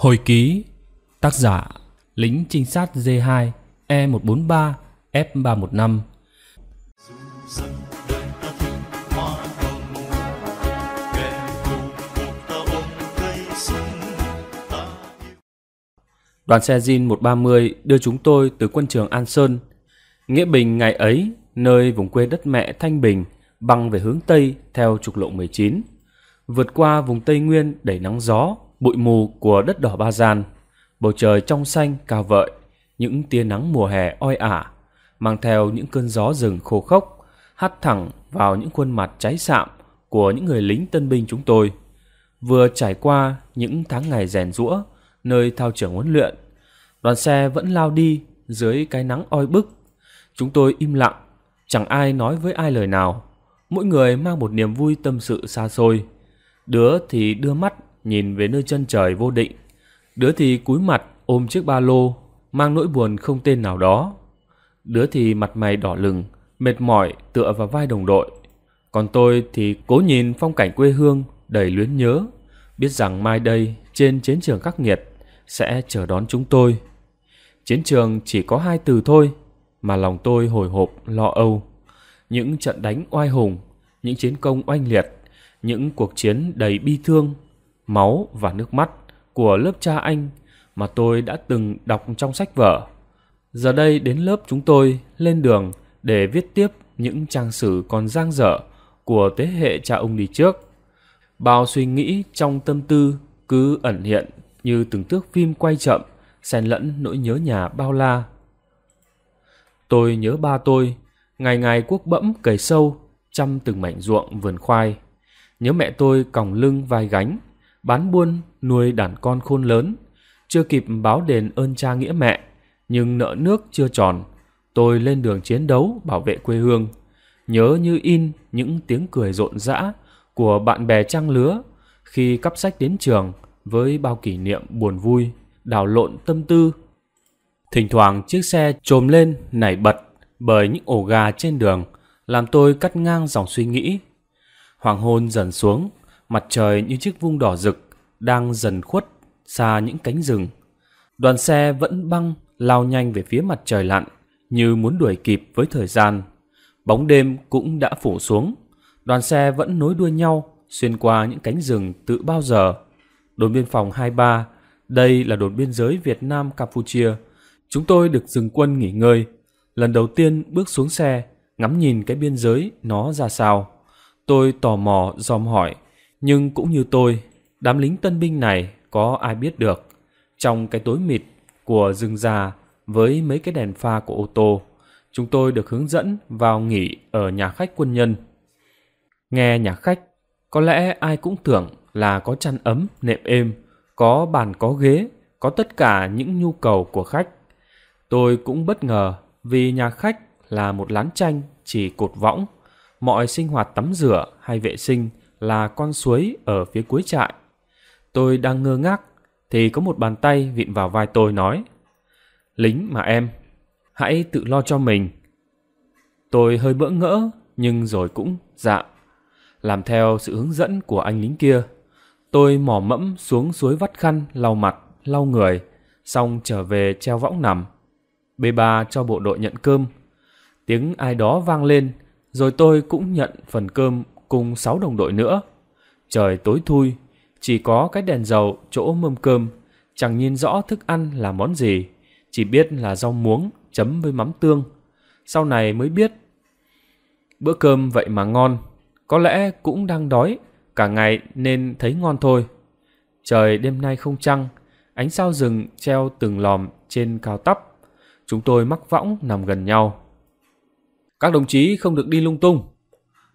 Hồi ký Tác giả Lính trinh sát D2 E143 F315 Đoàn xe Jin 130 đưa chúng tôi từ quân trường An Sơn. Nghĩa Bình ngày ấy, nơi vùng quê đất mẹ Thanh Bình, băng về hướng Tây theo trục lộ 19, vượt qua vùng Tây Nguyên đầy nắng gió bụi mù của đất đỏ ba gian bầu trời trong xanh cao vợi những tia nắng mùa hè oi ả mang theo những cơn gió rừng khô khốc hắt thẳng vào những khuôn mặt cháy sạm của những người lính tân binh chúng tôi vừa trải qua những tháng ngày rèn rũa nơi thao trường huấn luyện đoàn xe vẫn lao đi dưới cái nắng oi bức chúng tôi im lặng chẳng ai nói với ai lời nào mỗi người mang một niềm vui tâm sự xa xôi đứa thì đưa mắt nhìn về nơi chân trời vô định. Đứa thì cúi mặt ôm chiếc ba lô, mang nỗi buồn không tên nào đó. Đứa thì mặt mày đỏ lừng, mệt mỏi tựa vào vai đồng đội. Còn tôi thì cố nhìn phong cảnh quê hương đầy luyến nhớ, biết rằng mai đây trên chiến trường khắc nghiệt sẽ chờ đón chúng tôi. Chiến trường chỉ có hai từ thôi mà lòng tôi hồi hộp lo âu. Những trận đánh oai hùng, những chiến công oanh liệt, những cuộc chiến đầy bi thương máu và nước mắt của lớp cha anh mà tôi đã từng đọc trong sách vở. Giờ đây đến lớp chúng tôi lên đường để viết tiếp những trang sử còn giang dở của thế hệ cha ông đi trước. Bao suy nghĩ trong tâm tư cứ ẩn hiện như từng thước phim quay chậm, xen lẫn nỗi nhớ nhà bao la. Tôi nhớ ba tôi, ngày ngày cuốc bẫm cày sâu, chăm từng mảnh ruộng vườn khoai. Nhớ mẹ tôi còng lưng vai gánh, bán buôn nuôi đàn con khôn lớn, chưa kịp báo đền ơn cha nghĩa mẹ, nhưng nợ nước chưa tròn, tôi lên đường chiến đấu bảo vệ quê hương, nhớ như in những tiếng cười rộn rã của bạn bè trang lứa khi cắp sách đến trường với bao kỷ niệm buồn vui, đảo lộn tâm tư. Thỉnh thoảng chiếc xe trồm lên nảy bật bởi những ổ gà trên đường làm tôi cắt ngang dòng suy nghĩ. Hoàng hôn dần xuống, Mặt trời như chiếc vung đỏ rực đang dần khuất xa những cánh rừng. Đoàn xe vẫn băng lao nhanh về phía mặt trời lặn như muốn đuổi kịp với thời gian. Bóng đêm cũng đã phủ xuống. Đoàn xe vẫn nối đuôi nhau xuyên qua những cánh rừng tự bao giờ. Đồn biên phòng 23, đây là đồn biên giới Việt Nam Campuchia. Chúng tôi được dừng quân nghỉ ngơi. Lần đầu tiên bước xuống xe, ngắm nhìn cái biên giới nó ra sao. Tôi tò mò dòm hỏi nhưng cũng như tôi, đám lính tân binh này có ai biết được. Trong cái tối mịt của rừng già với mấy cái đèn pha của ô tô, chúng tôi được hướng dẫn vào nghỉ ở nhà khách quân nhân. Nghe nhà khách, có lẽ ai cũng tưởng là có chăn ấm, nệm êm, có bàn có ghế, có tất cả những nhu cầu của khách. Tôi cũng bất ngờ vì nhà khách là một lán tranh chỉ cột võng, mọi sinh hoạt tắm rửa hay vệ sinh là con suối ở phía cuối trại. Tôi đang ngơ ngác thì có một bàn tay vịn vào vai tôi nói Lính mà em, hãy tự lo cho mình. Tôi hơi bỡ ngỡ nhưng rồi cũng dạ. Làm theo sự hướng dẫn của anh lính kia, tôi mò mẫm xuống suối vắt khăn lau mặt, lau người, xong trở về treo võng nằm. b ba cho bộ đội nhận cơm. Tiếng ai đó vang lên, rồi tôi cũng nhận phần cơm cùng 6 đồng đội nữa. Trời tối thui, chỉ có cái đèn dầu chỗ mâm cơm, chẳng nhìn rõ thức ăn là món gì, chỉ biết là rau muống chấm với mắm tương. Sau này mới biết bữa cơm vậy mà ngon, có lẽ cũng đang đói cả ngày nên thấy ngon thôi. Trời đêm nay không trăng, ánh sao rừng treo từng lòm trên cao tắp. Chúng tôi mắc võng nằm gần nhau. Các đồng chí không được đi lung tung,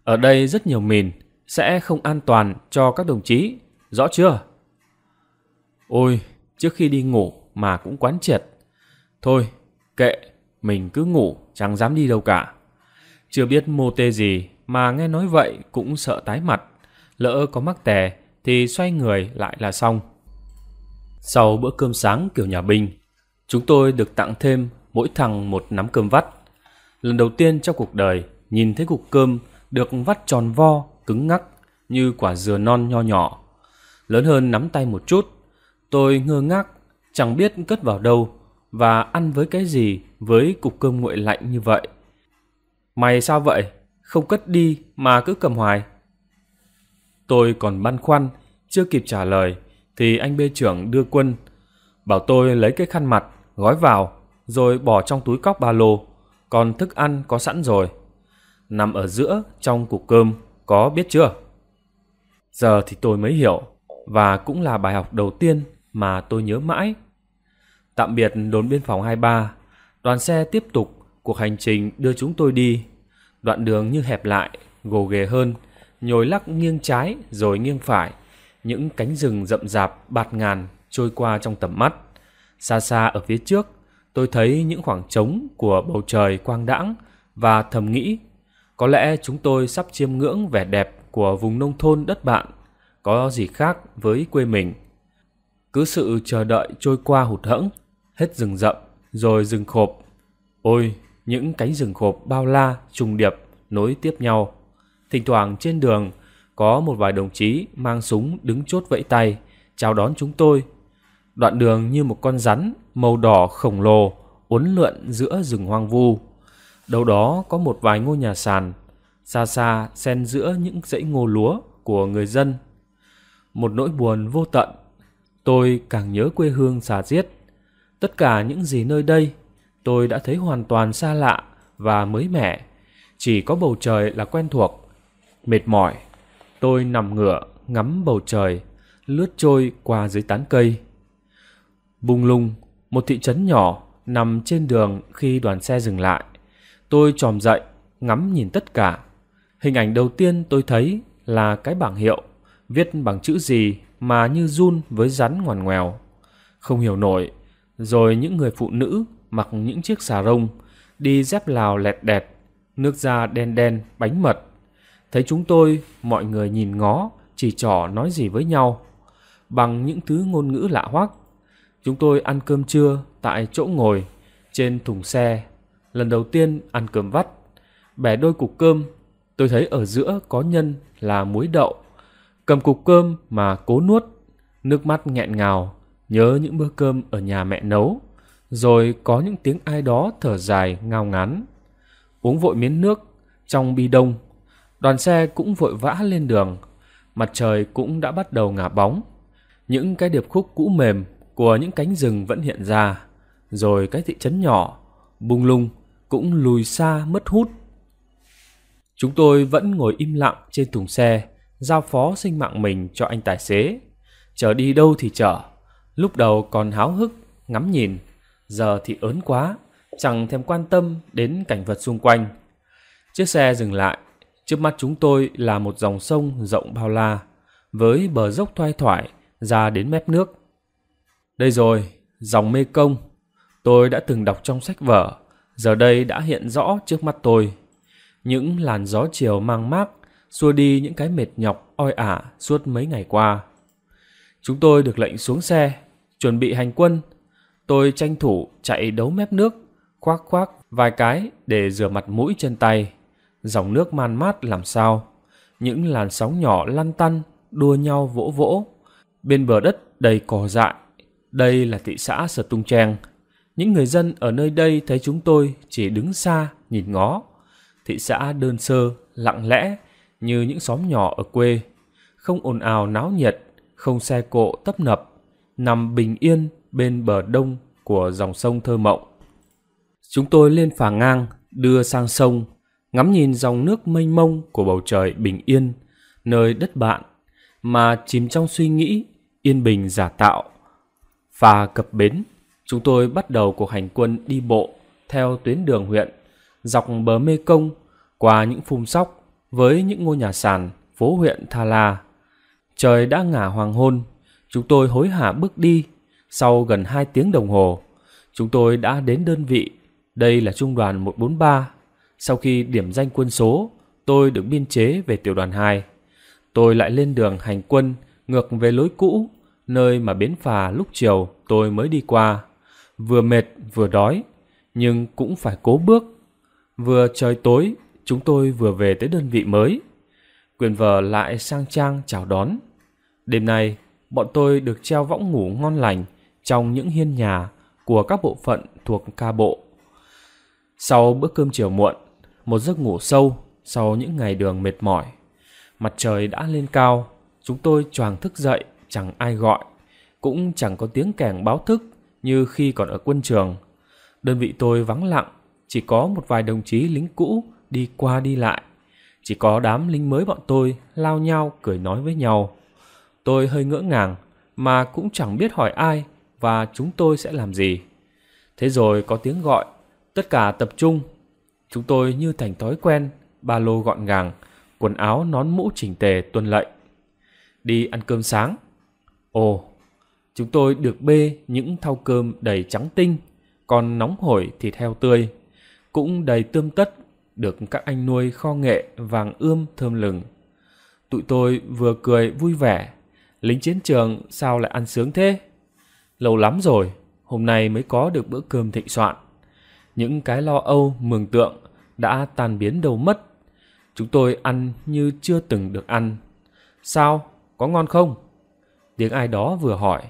ở đây rất nhiều mìn, sẽ không an toàn cho các đồng chí, rõ chưa? Ôi, trước khi đi ngủ mà cũng quán triệt. Thôi, kệ, mình cứ ngủ, chẳng dám đi đâu cả. Chưa biết mô tê gì mà nghe nói vậy cũng sợ tái mặt. Lỡ có mắc tè thì xoay người lại là xong. Sau bữa cơm sáng kiểu nhà binh, chúng tôi được tặng thêm mỗi thằng một nắm cơm vắt. Lần đầu tiên trong cuộc đời nhìn thấy cục cơm được vắt tròn vo, cứng ngắc như quả dừa non nho nhỏ. Lớn hơn nắm tay một chút, tôi ngơ ngác, chẳng biết cất vào đâu và ăn với cái gì với cục cơm nguội lạnh như vậy. Mày sao vậy? Không cất đi mà cứ cầm hoài. Tôi còn băn khoăn, chưa kịp trả lời thì anh bê trưởng đưa quân bảo tôi lấy cái khăn mặt gói vào rồi bỏ trong túi cóc ba lô còn thức ăn có sẵn rồi nằm ở giữa trong cục cơm, có biết chưa? Giờ thì tôi mới hiểu, và cũng là bài học đầu tiên mà tôi nhớ mãi. Tạm biệt đồn biên phòng 23, đoàn xe tiếp tục cuộc hành trình đưa chúng tôi đi. Đoạn đường như hẹp lại, gồ ghề hơn, nhồi lắc nghiêng trái rồi nghiêng phải. Những cánh rừng rậm rạp bạt ngàn trôi qua trong tầm mắt. Xa xa ở phía trước, tôi thấy những khoảng trống của bầu trời quang đãng và thầm nghĩ có lẽ chúng tôi sắp chiêm ngưỡng vẻ đẹp của vùng nông thôn đất bạn, có gì khác với quê mình. Cứ sự chờ đợi trôi qua hụt hẫng, hết rừng rậm, rồi rừng khộp. Ôi, những cánh rừng khộp bao la, trùng điệp, nối tiếp nhau. Thỉnh thoảng trên đường, có một vài đồng chí mang súng đứng chốt vẫy tay, chào đón chúng tôi. Đoạn đường như một con rắn màu đỏ khổng lồ uốn lượn giữa rừng hoang vu. Đầu đó có một vài ngôi nhà sàn, xa xa xen giữa những dãy ngô lúa của người dân. Một nỗi buồn vô tận, tôi càng nhớ quê hương xà diết. Tất cả những gì nơi đây, tôi đã thấy hoàn toàn xa lạ và mới mẻ. Chỉ có bầu trời là quen thuộc. Mệt mỏi, tôi nằm ngửa ngắm bầu trời, lướt trôi qua dưới tán cây. Bung lung, một thị trấn nhỏ nằm trên đường khi đoàn xe dừng lại. Tôi tròm dậy, ngắm nhìn tất cả. Hình ảnh đầu tiên tôi thấy là cái bảng hiệu, viết bằng chữ gì mà như run với rắn ngoằn ngoèo. Không hiểu nổi, rồi những người phụ nữ mặc những chiếc xà rông, đi dép lào lẹt đẹt, nước da đen đen, bánh mật. Thấy chúng tôi, mọi người nhìn ngó, chỉ trỏ nói gì với nhau, bằng những thứ ngôn ngữ lạ hoắc. Chúng tôi ăn cơm trưa tại chỗ ngồi, trên thùng xe lần đầu tiên ăn cơm vắt, bẻ đôi cục cơm, tôi thấy ở giữa có nhân là muối đậu. Cầm cục cơm mà cố nuốt, nước mắt nghẹn ngào, nhớ những bữa cơm ở nhà mẹ nấu, rồi có những tiếng ai đó thở dài ngao ngán. Uống vội miếng nước trong bi đông, đoàn xe cũng vội vã lên đường, mặt trời cũng đã bắt đầu ngả bóng. Những cái điệp khúc cũ mềm của những cánh rừng vẫn hiện ra, rồi cái thị trấn nhỏ, bung lung cũng lùi xa mất hút. Chúng tôi vẫn ngồi im lặng trên thùng xe, giao phó sinh mạng mình cho anh tài xế. Chở đi đâu thì chở, lúc đầu còn háo hức, ngắm nhìn, giờ thì ớn quá, chẳng thèm quan tâm đến cảnh vật xung quanh. Chiếc xe dừng lại, trước mắt chúng tôi là một dòng sông rộng bao la, với bờ dốc thoai thoải ra đến mép nước. Đây rồi, dòng Mê Công, tôi đã từng đọc trong sách vở giờ đây đã hiện rõ trước mắt tôi. Những làn gió chiều mang mát, xua đi những cái mệt nhọc oi ả suốt mấy ngày qua. Chúng tôi được lệnh xuống xe, chuẩn bị hành quân. Tôi tranh thủ chạy đấu mép nước, khoác khoác vài cái để rửa mặt mũi chân tay. Dòng nước man mát làm sao. Những làn sóng nhỏ lăn tăn, đua nhau vỗ vỗ. Bên bờ đất đầy cỏ dại. Đây là thị xã Sờ Tung Trang. Những người dân ở nơi đây thấy chúng tôi chỉ đứng xa nhìn ngó. Thị xã đơn sơ, lặng lẽ như những xóm nhỏ ở quê, không ồn ào náo nhiệt, không xe cộ tấp nập, nằm bình yên bên bờ đông của dòng sông Thơ Mộng. Chúng tôi lên phà ngang, đưa sang sông, ngắm nhìn dòng nước mênh mông của bầu trời bình yên, nơi đất bạn, mà chìm trong suy nghĩ yên bình giả tạo. Phà cập bến Chúng tôi bắt đầu cuộc hành quân đi bộ theo tuyến đường huyện, dọc bờ Mê Công, qua những phum sóc với những ngôi nhà sàn phố huyện Tha La. Trời đã ngả hoàng hôn, chúng tôi hối hả bước đi. Sau gần hai tiếng đồng hồ, chúng tôi đã đến đơn vị. Đây là trung đoàn 143. Sau khi điểm danh quân số, tôi được biên chế về tiểu đoàn 2. Tôi lại lên đường hành quân ngược về lối cũ, nơi mà bến phà lúc chiều tôi mới đi qua vừa mệt vừa đói, nhưng cũng phải cố bước. Vừa trời tối, chúng tôi vừa về tới đơn vị mới. Quyền vợ lại sang trang chào đón. Đêm nay, bọn tôi được treo võng ngủ ngon lành trong những hiên nhà của các bộ phận thuộc ca bộ. Sau bữa cơm chiều muộn, một giấc ngủ sâu sau những ngày đường mệt mỏi, mặt trời đã lên cao, chúng tôi choàng thức dậy chẳng ai gọi, cũng chẳng có tiếng kèn báo thức như khi còn ở quân trường. Đơn vị tôi vắng lặng, chỉ có một vài đồng chí lính cũ đi qua đi lại. Chỉ có đám lính mới bọn tôi lao nhau cười nói với nhau. Tôi hơi ngỡ ngàng mà cũng chẳng biết hỏi ai và chúng tôi sẽ làm gì. Thế rồi có tiếng gọi, tất cả tập trung. Chúng tôi như thành thói quen, ba lô gọn gàng, quần áo nón mũ chỉnh tề tuân lệnh. Đi ăn cơm sáng. Ồ, Chúng tôi được bê những thau cơm đầy trắng tinh, còn nóng hổi thịt heo tươi, cũng đầy tươm tất, được các anh nuôi kho nghệ vàng ươm thơm lừng. Tụi tôi vừa cười vui vẻ, lính chiến trường sao lại ăn sướng thế? Lâu lắm rồi, hôm nay mới có được bữa cơm thịnh soạn. Những cái lo âu mường tượng đã tan biến đâu mất. Chúng tôi ăn như chưa từng được ăn. Sao? Có ngon không? Tiếng ai đó vừa hỏi.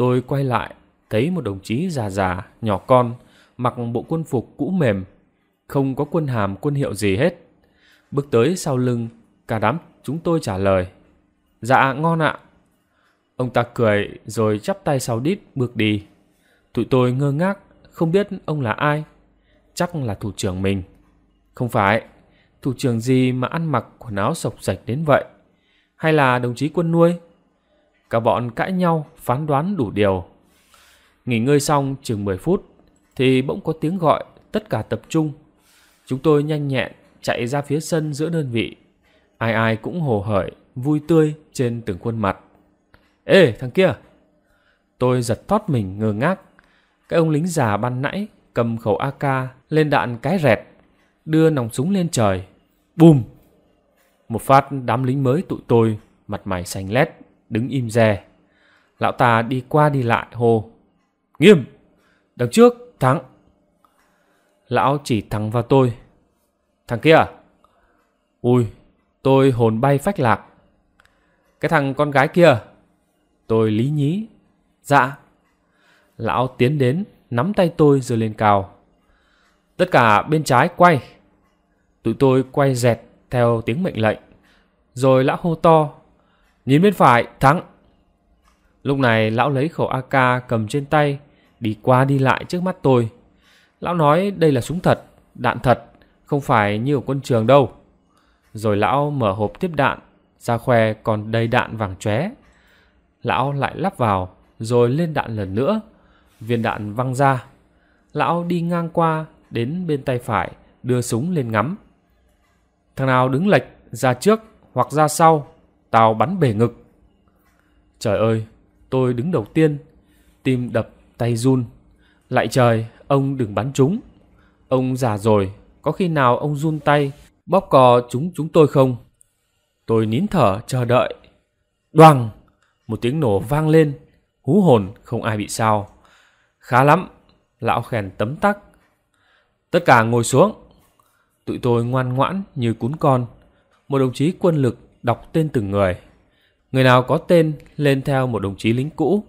Tôi quay lại, thấy một đồng chí già già, nhỏ con, mặc bộ quân phục cũ mềm, không có quân hàm quân hiệu gì hết. Bước tới sau lưng, cả đám chúng tôi trả lời. Dạ ngon ạ. Ông ta cười rồi chắp tay sau đít bước đi. Tụi tôi ngơ ngác, không biết ông là ai. Chắc là thủ trưởng mình. Không phải, thủ trưởng gì mà ăn mặc quần áo sọc sạch đến vậy? Hay là đồng chí quân nuôi? Cả bọn cãi nhau, phán đoán đủ điều. Nghỉ ngơi xong chừng 10 phút, thì bỗng có tiếng gọi, tất cả tập trung. Chúng tôi nhanh nhẹn chạy ra phía sân giữa đơn vị. Ai ai cũng hồ hởi, vui tươi trên từng khuôn mặt. Ê, thằng kia! Tôi giật thót mình ngơ ngác. Cái ông lính già ban nãy cầm khẩu AK lên đạn cái rẹt, đưa nòng súng lên trời. Bùm! Một phát đám lính mới tụi tôi, mặt mày xanh lét, đứng im dè. Lão ta đi qua đi lại hô. Nghiêm! Đằng trước, thắng! Lão chỉ thắng vào tôi. Thằng kia à? Ui, tôi hồn bay phách lạc. Cái thằng con gái kia à? Tôi lý nhí. Dạ. Lão tiến đến, nắm tay tôi rồi lên cào, Tất cả bên trái quay. Tụi tôi quay dẹt theo tiếng mệnh lệnh. Rồi lão hô to Nhìn bên phải, thắng. Lúc này lão lấy khẩu AK cầm trên tay, đi qua đi lại trước mắt tôi. Lão nói đây là súng thật, đạn thật, không phải như ở quân trường đâu. Rồi lão mở hộp tiếp đạn, ra khoe còn đầy đạn vàng chóe. Lão lại lắp vào, rồi lên đạn lần nữa. Viên đạn văng ra. Lão đi ngang qua, đến bên tay phải, đưa súng lên ngắm. Thằng nào đứng lệch, ra trước hoặc ra sau tao bắn bể ngực. Trời ơi, tôi đứng đầu tiên, tim đập, tay run. Lại trời, ông đừng bắn chúng. Ông già rồi, có khi nào ông run tay, bóp cò chúng chúng tôi không? Tôi nín thở chờ đợi. Đoàng, một tiếng nổ vang lên, hú hồn không ai bị sao. Khá lắm, lão khen tấm tắc. Tất cả ngồi xuống. Tụi tôi ngoan ngoãn như cún con. Một đồng chí quân lực đọc tên từng người. Người nào có tên lên theo một đồng chí lính cũ,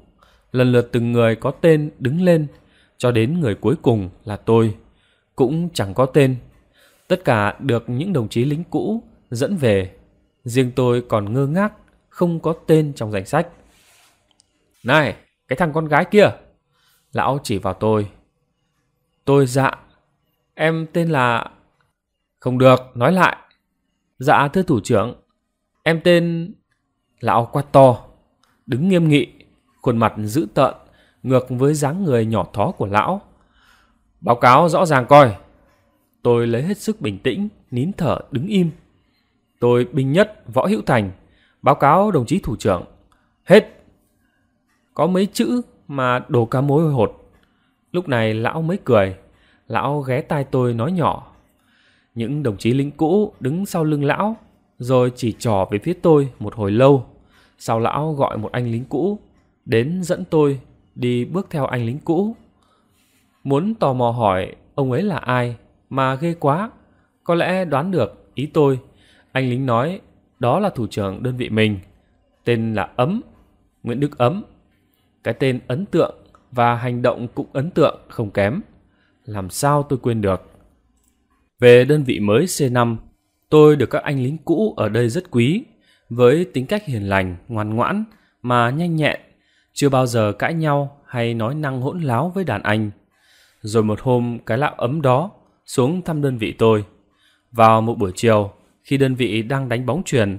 lần lượt từng người có tên đứng lên, cho đến người cuối cùng là tôi, cũng chẳng có tên. Tất cả được những đồng chí lính cũ dẫn về, riêng tôi còn ngơ ngác, không có tên trong danh sách. Này, cái thằng con gái kia! Lão chỉ vào tôi. Tôi dạ, em tên là... Không được, nói lại. Dạ thưa thủ trưởng, Em tên là to đứng nghiêm nghị, khuôn mặt dữ tợn, ngược với dáng người nhỏ thó của lão. Báo cáo rõ ràng coi. Tôi lấy hết sức bình tĩnh, nín thở đứng im. Tôi binh nhất Võ Hữu Thành, báo cáo đồng chí thủ trưởng. Hết. Có mấy chữ mà đồ cá mối hột. Lúc này lão mới cười, lão ghé tai tôi nói nhỏ. Những đồng chí lính cũ đứng sau lưng lão rồi chỉ trò về phía tôi một hồi lâu. Sau lão gọi một anh lính cũ, đến dẫn tôi đi bước theo anh lính cũ. Muốn tò mò hỏi ông ấy là ai mà ghê quá, có lẽ đoán được ý tôi. Anh lính nói đó là thủ trưởng đơn vị mình, tên là Ấm, Nguyễn Đức Ấm. Cái tên ấn tượng và hành động cũng ấn tượng không kém. Làm sao tôi quên được. Về đơn vị mới C5, Tôi được các anh lính cũ ở đây rất quý, với tính cách hiền lành, ngoan ngoãn mà nhanh nhẹn, chưa bao giờ cãi nhau hay nói năng hỗn láo với đàn anh. Rồi một hôm cái lão ấm đó xuống thăm đơn vị tôi. Vào một buổi chiều, khi đơn vị đang đánh bóng truyền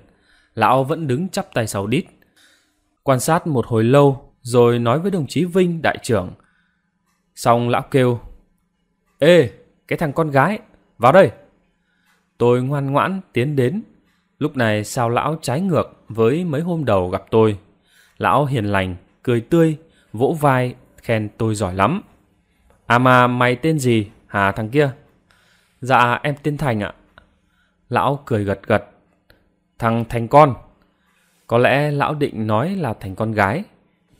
lão vẫn đứng chắp tay sau đít. Quan sát một hồi lâu rồi nói với đồng chí Vinh đại trưởng. Xong lão kêu, Ê, cái thằng con gái, vào đây. Tôi ngoan ngoãn tiến đến. Lúc này sao lão trái ngược với mấy hôm đầu gặp tôi. Lão hiền lành, cười tươi, vỗ vai, khen tôi giỏi lắm. À mà mày tên gì hà thằng kia? Dạ em tên Thành ạ. Lão cười gật gật. Thằng Thành con. Có lẽ lão định nói là Thành con gái.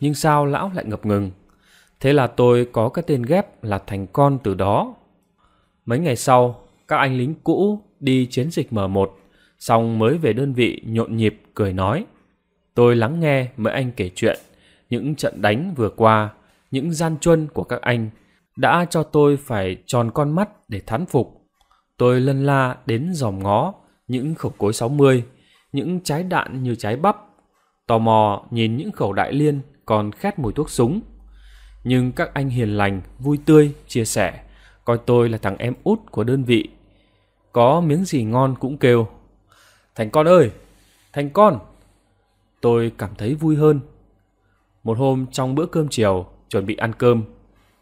Nhưng sao lão lại ngập ngừng? Thế là tôi có cái tên ghép là Thành con từ đó. Mấy ngày sau, các anh lính cũ đi chiến dịch M1, xong mới về đơn vị nhộn nhịp cười nói. Tôi lắng nghe mấy anh kể chuyện, những trận đánh vừa qua, những gian truân của các anh đã cho tôi phải tròn con mắt để thán phục. Tôi lân la đến dòm ngó những khẩu cối 60, những trái đạn như trái bắp. Tò mò nhìn những khẩu đại liên còn khét mùi thuốc súng. Nhưng các anh hiền lành, vui tươi, chia sẻ, coi tôi là thằng em út của đơn vị có miếng gì ngon cũng kêu. Thành con ơi! Thành con! Tôi cảm thấy vui hơn. Một hôm trong bữa cơm chiều, chuẩn bị ăn cơm,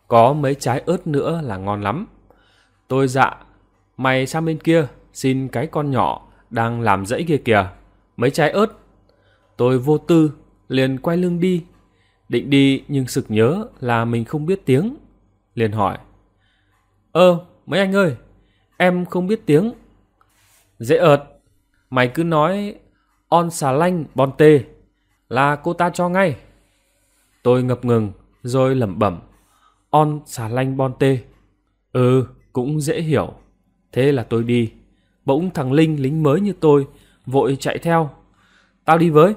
có mấy trái ớt nữa là ngon lắm. Tôi dạ, mày sang bên kia, xin cái con nhỏ đang làm dãy kia kìa, mấy trái ớt. Tôi vô tư, liền quay lưng đi. Định đi nhưng sực nhớ là mình không biết tiếng. Liền hỏi, ơ, mấy anh ơi, Em không biết tiếng. Dễ ợt. Mày cứ nói on xà lanh bon tê là cô ta cho ngay. Tôi ngập ngừng rồi lẩm bẩm on xà lanh bon tê. Ừ, cũng dễ hiểu. Thế là tôi đi. Bỗng thằng Linh lính mới như tôi vội chạy theo. Tao đi với.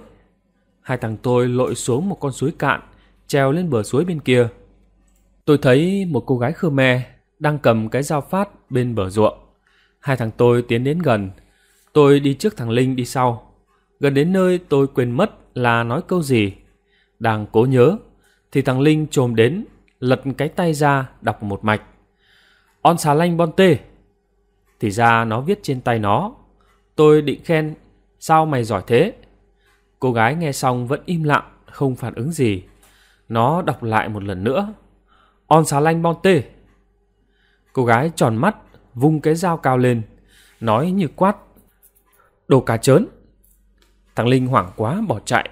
Hai thằng tôi lội xuống một con suối cạn, treo lên bờ suối bên kia. Tôi thấy một cô gái Khmer đang cầm cái dao phát bên bờ ruộng. Hai thằng tôi tiến đến gần, tôi đi trước thằng Linh đi sau. Gần đến nơi tôi quên mất là nói câu gì. Đang cố nhớ, thì thằng Linh trồm đến, lật cái tay ra đọc một mạch. On xà lanh bon tê. Thì ra nó viết trên tay nó. Tôi định khen, sao mày giỏi thế? Cô gái nghe xong vẫn im lặng, không phản ứng gì. Nó đọc lại một lần nữa. On xà lanh bon tê. Cô gái tròn mắt, vung cái dao cao lên, nói như quát. Đồ cà chớn. Thằng Linh hoảng quá bỏ chạy.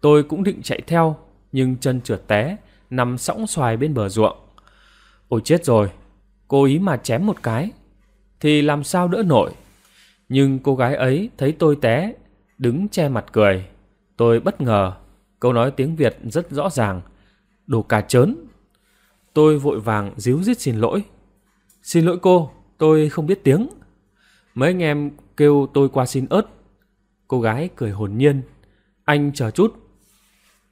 Tôi cũng định chạy theo, nhưng chân trượt té, nằm sõng xoài bên bờ ruộng. Ôi chết rồi, cô ý mà chém một cái, thì làm sao đỡ nổi. Nhưng cô gái ấy thấy tôi té, đứng che mặt cười. Tôi bất ngờ, câu nói tiếng Việt rất rõ ràng. Đồ cà chớn. Tôi vội vàng díu dít xin lỗi. Xin lỗi cô, tôi không biết tiếng. Mấy anh em kêu tôi qua xin ớt. Cô gái cười hồn nhiên. Anh chờ chút.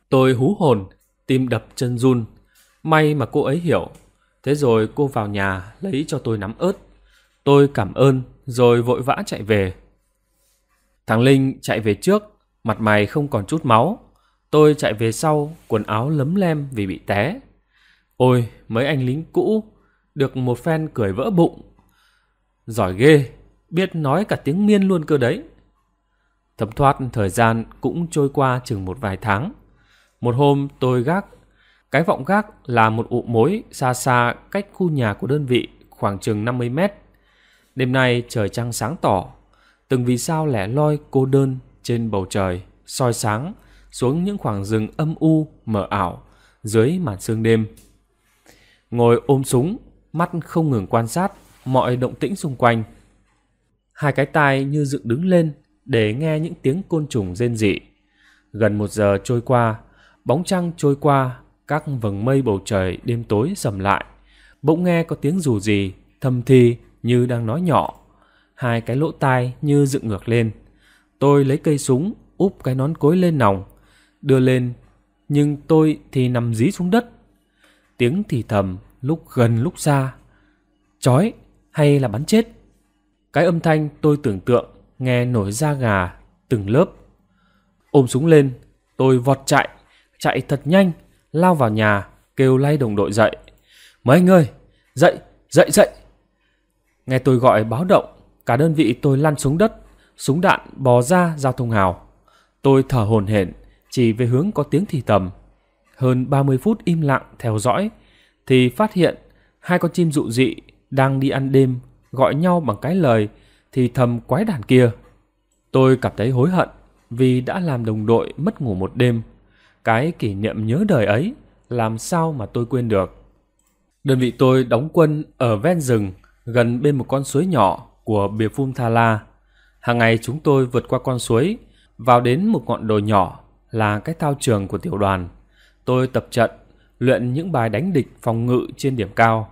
Tôi hú hồn, tim đập chân run. May mà cô ấy hiểu. Thế rồi cô vào nhà lấy cho tôi nắm ớt. Tôi cảm ơn rồi vội vã chạy về. Thằng Linh chạy về trước, mặt mày không còn chút máu. Tôi chạy về sau, quần áo lấm lem vì bị té. Ôi, mấy anh lính cũ được một phen cười vỡ bụng. Giỏi ghê, biết nói cả tiếng miên luôn cơ đấy. Thấm thoát thời gian cũng trôi qua chừng một vài tháng. Một hôm tôi gác, cái vọng gác là một ụ mối xa xa cách khu nhà của đơn vị khoảng chừng 50 mét. Đêm nay trời trăng sáng tỏ, từng vì sao lẻ loi cô đơn trên bầu trời, soi sáng xuống những khoảng rừng âm u mờ ảo dưới màn sương đêm. Ngồi ôm súng, mắt không ngừng quan sát mọi động tĩnh xung quanh. Hai cái tai như dựng đứng lên để nghe những tiếng côn trùng rên rỉ. Gần một giờ trôi qua, bóng trăng trôi qua, các vầng mây bầu trời đêm tối sầm lại. Bỗng nghe có tiếng rù gì, thầm thì như đang nói nhỏ. Hai cái lỗ tai như dựng ngược lên. Tôi lấy cây súng, úp cái nón cối lên nòng, đưa lên, nhưng tôi thì nằm dí xuống đất. Tiếng thì thầm lúc gần lúc xa chói hay là bắn chết cái âm thanh tôi tưởng tượng nghe nổi da gà từng lớp ôm súng lên tôi vọt chạy chạy thật nhanh lao vào nhà kêu lay đồng đội dậy mấy anh ơi dậy dậy dậy nghe tôi gọi báo động cả đơn vị tôi lăn xuống đất súng đạn bò ra giao thông hào tôi thở hổn hển chỉ về hướng có tiếng thì tầm hơn 30 phút im lặng theo dõi thì phát hiện hai con chim dụ dị đang đi ăn đêm gọi nhau bằng cái lời thì thầm quái đàn kia. Tôi cảm thấy hối hận vì đã làm đồng đội mất ngủ một đêm. Cái kỷ niệm nhớ đời ấy làm sao mà tôi quên được. Đơn vị tôi đóng quân ở ven rừng gần bên một con suối nhỏ của bìa phum Tha La. Hàng ngày chúng tôi vượt qua con suối vào đến một ngọn đồi nhỏ là cái thao trường của tiểu đoàn. Tôi tập trận luyện những bài đánh địch phòng ngự trên điểm cao.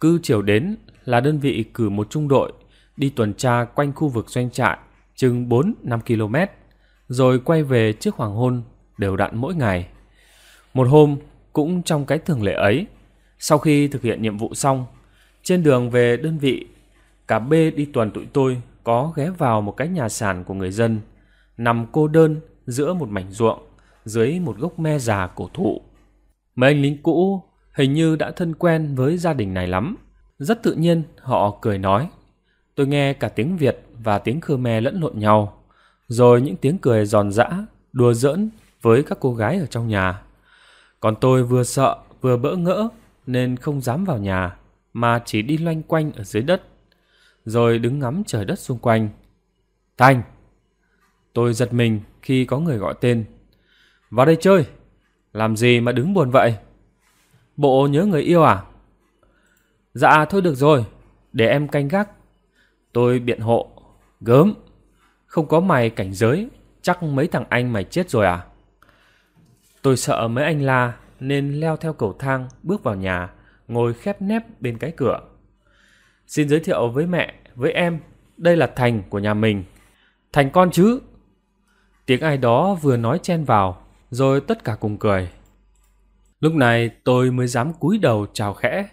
Cứ chiều đến là đơn vị cử một trung đội đi tuần tra quanh khu vực doanh trại chừng 4-5 km, rồi quay về trước hoàng hôn đều đặn mỗi ngày. Một hôm, cũng trong cái thường lệ ấy, sau khi thực hiện nhiệm vụ xong, trên đường về đơn vị, cả B đi tuần tụi tôi có ghé vào một cái nhà sàn của người dân, nằm cô đơn giữa một mảnh ruộng, dưới một gốc me già cổ thụ. Mấy anh lính cũ hình như đã thân quen với gia đình này lắm. Rất tự nhiên họ cười nói. Tôi nghe cả tiếng Việt và tiếng Khmer lẫn lộn nhau. Rồi những tiếng cười giòn giã, đùa giỡn với các cô gái ở trong nhà. Còn tôi vừa sợ vừa bỡ ngỡ nên không dám vào nhà mà chỉ đi loanh quanh ở dưới đất. Rồi đứng ngắm trời đất xung quanh. thanh Tôi giật mình khi có người gọi tên. Vào đây chơi! Làm gì mà đứng buồn vậy? Bộ nhớ người yêu à? Dạ thôi được rồi, để em canh gác. Tôi biện hộ, gớm, không có mày cảnh giới, chắc mấy thằng anh mày chết rồi à? Tôi sợ mấy anh la nên leo theo cầu thang bước vào nhà, ngồi khép nép bên cái cửa. Xin giới thiệu với mẹ, với em, đây là Thành của nhà mình. Thành con chứ? Tiếng ai đó vừa nói chen vào rồi tất cả cùng cười. Lúc này tôi mới dám cúi đầu chào khẽ.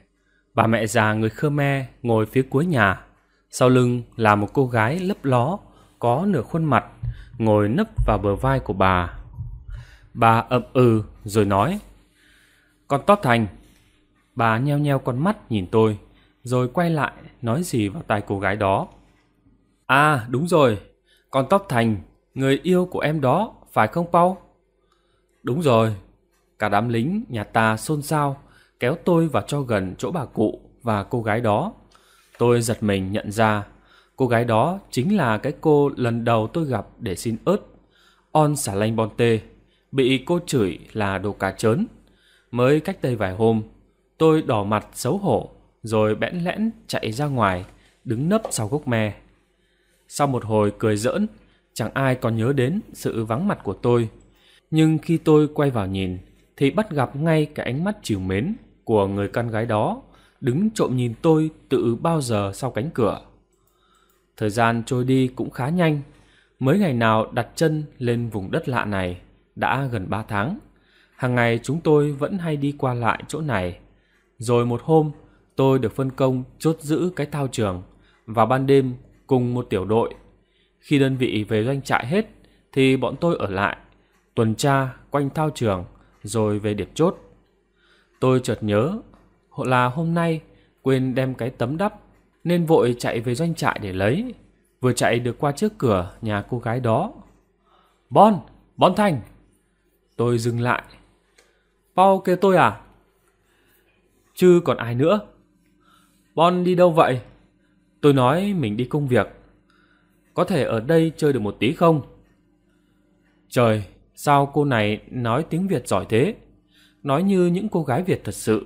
Bà mẹ già người Khmer ngồi phía cuối nhà, sau lưng là một cô gái lấp ló, có nửa khuôn mặt, ngồi nấp vào bờ vai của bà. Bà ậm ừ rồi nói, Con Tót Thành. Bà nheo nheo con mắt nhìn tôi, rồi quay lại nói gì vào tai cô gái đó. À đúng rồi, con Tót Thành, người yêu của em đó, phải không Pau? Đúng rồi, cả đám lính nhà ta xôn xao, kéo tôi vào cho gần chỗ bà cụ và cô gái đó. Tôi giật mình nhận ra, cô gái đó chính là cái cô lần đầu tôi gặp để xin ớt. On xà lanh bon tê, bị cô chửi là đồ cà trớn. Mới cách đây vài hôm, tôi đỏ mặt xấu hổ, rồi bẽn lẽn chạy ra ngoài, đứng nấp sau gốc me. Sau một hồi cười giỡn, chẳng ai còn nhớ đến sự vắng mặt của tôi nhưng khi tôi quay vào nhìn thì bắt gặp ngay cái ánh mắt trìu mến của người con gái đó đứng trộm nhìn tôi tự bao giờ sau cánh cửa. Thời gian trôi đi cũng khá nhanh, mấy ngày nào đặt chân lên vùng đất lạ này đã gần 3 tháng. Hàng ngày chúng tôi vẫn hay đi qua lại chỗ này. Rồi một hôm, tôi được phân công chốt giữ cái thao trường và ban đêm cùng một tiểu đội. Khi đơn vị về doanh trại hết thì bọn tôi ở lại tuần tra quanh thao trường rồi về điểm chốt. Tôi chợt nhớ là hôm nay quên đem cái tấm đắp nên vội chạy về doanh trại để lấy. Vừa chạy được qua trước cửa nhà cô gái đó. Bon, Bon Thành. Tôi dừng lại. Paul kêu tôi à? Chứ còn ai nữa? Bon đi đâu vậy? Tôi nói mình đi công việc. Có thể ở đây chơi được một tí không? Trời, Sao cô này nói tiếng Việt giỏi thế? Nói như những cô gái Việt thật sự.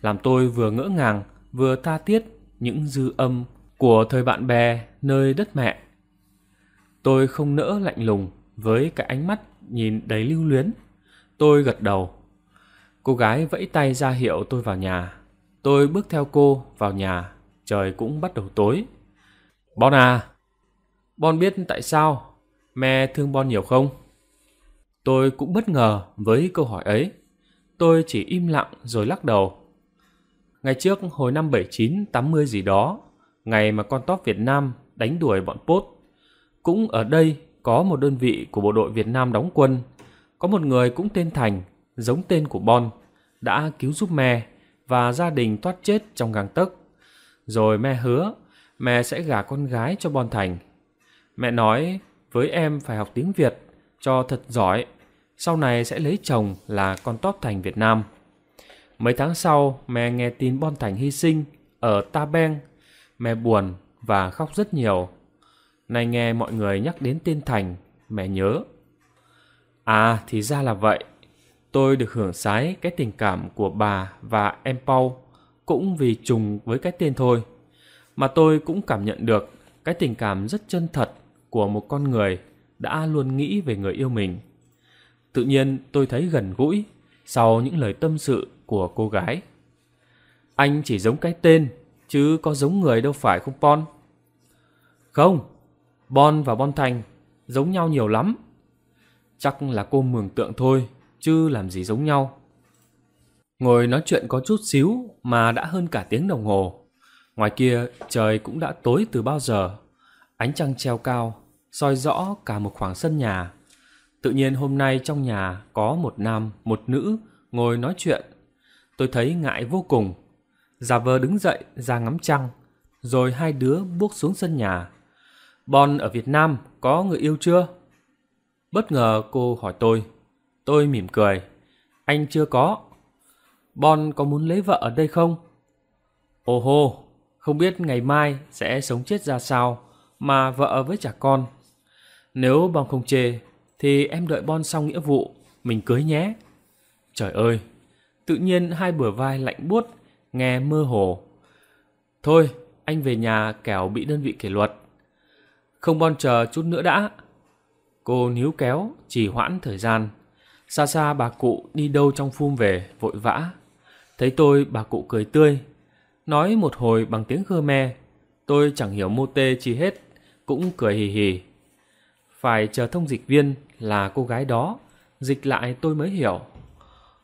Làm tôi vừa ngỡ ngàng, vừa tha tiết những dư âm của thời bạn bè nơi đất mẹ. Tôi không nỡ lạnh lùng với cái ánh mắt nhìn đầy lưu luyến. Tôi gật đầu. Cô gái vẫy tay ra hiệu tôi vào nhà. Tôi bước theo cô vào nhà, trời cũng bắt đầu tối. Bon à, Bon biết tại sao mẹ thương Bon nhiều không? Tôi cũng bất ngờ với câu hỏi ấy. Tôi chỉ im lặng rồi lắc đầu. Ngày trước hồi năm 79, 80 gì đó, ngày mà con top Việt Nam đánh đuổi bọn Pốt. Cũng ở đây có một đơn vị của bộ đội Việt Nam đóng quân. Có một người cũng tên Thành, giống tên của Bon, đã cứu giúp mẹ và gia đình thoát chết trong gang tấc. Rồi mẹ hứa mẹ sẽ gả con gái cho Bon Thành. Mẹ nói với em phải học tiếng Việt cho thật giỏi, sau này sẽ lấy chồng là con top thành Việt Nam. Mấy tháng sau, mẹ nghe tin Bon Thành hy sinh ở Ta Beng, mẹ buồn và khóc rất nhiều. Nay nghe mọi người nhắc đến tên Thành, mẹ nhớ. À thì ra là vậy, tôi được hưởng sái cái tình cảm của bà và em Paul cũng vì trùng với cái tên thôi. Mà tôi cũng cảm nhận được cái tình cảm rất chân thật của một con người đã luôn nghĩ về người yêu mình. Tự nhiên tôi thấy gần gũi sau những lời tâm sự của cô gái. Anh chỉ giống cái tên, chứ có giống người đâu phải không Pon? Không, Bon và Bon Thành giống nhau nhiều lắm. Chắc là cô mường tượng thôi, chứ làm gì giống nhau. Ngồi nói chuyện có chút xíu mà đã hơn cả tiếng đồng hồ. Ngoài kia trời cũng đã tối từ bao giờ. Ánh trăng treo cao, soi rõ cả một khoảng sân nhà. Tự nhiên hôm nay trong nhà có một nam, một nữ ngồi nói chuyện. Tôi thấy ngại vô cùng. Giả vờ đứng dậy ra ngắm trăng, rồi hai đứa bước xuống sân nhà. Bon ở Việt Nam có người yêu chưa? Bất ngờ cô hỏi tôi. Tôi mỉm cười. Anh chưa có. Bon có muốn lấy vợ ở đây không? Ồ hô, không biết ngày mai sẽ sống chết ra sao mà vợ với chả con. Nếu Bon không chê, thì em đợi Bon xong nghĩa vụ, mình cưới nhé. Trời ơi, tự nhiên hai bờ vai lạnh buốt, nghe mơ hồ. Thôi, anh về nhà kẻo bị đơn vị kỷ luật. Không Bon chờ chút nữa đã. Cô níu kéo, chỉ hoãn thời gian. Xa xa bà cụ đi đâu trong phum về, vội vã. Thấy tôi bà cụ cười tươi. Nói một hồi bằng tiếng Khmer, tôi chẳng hiểu mô tê chi hết, cũng cười hì hì phải chờ thông dịch viên là cô gái đó, dịch lại tôi mới hiểu.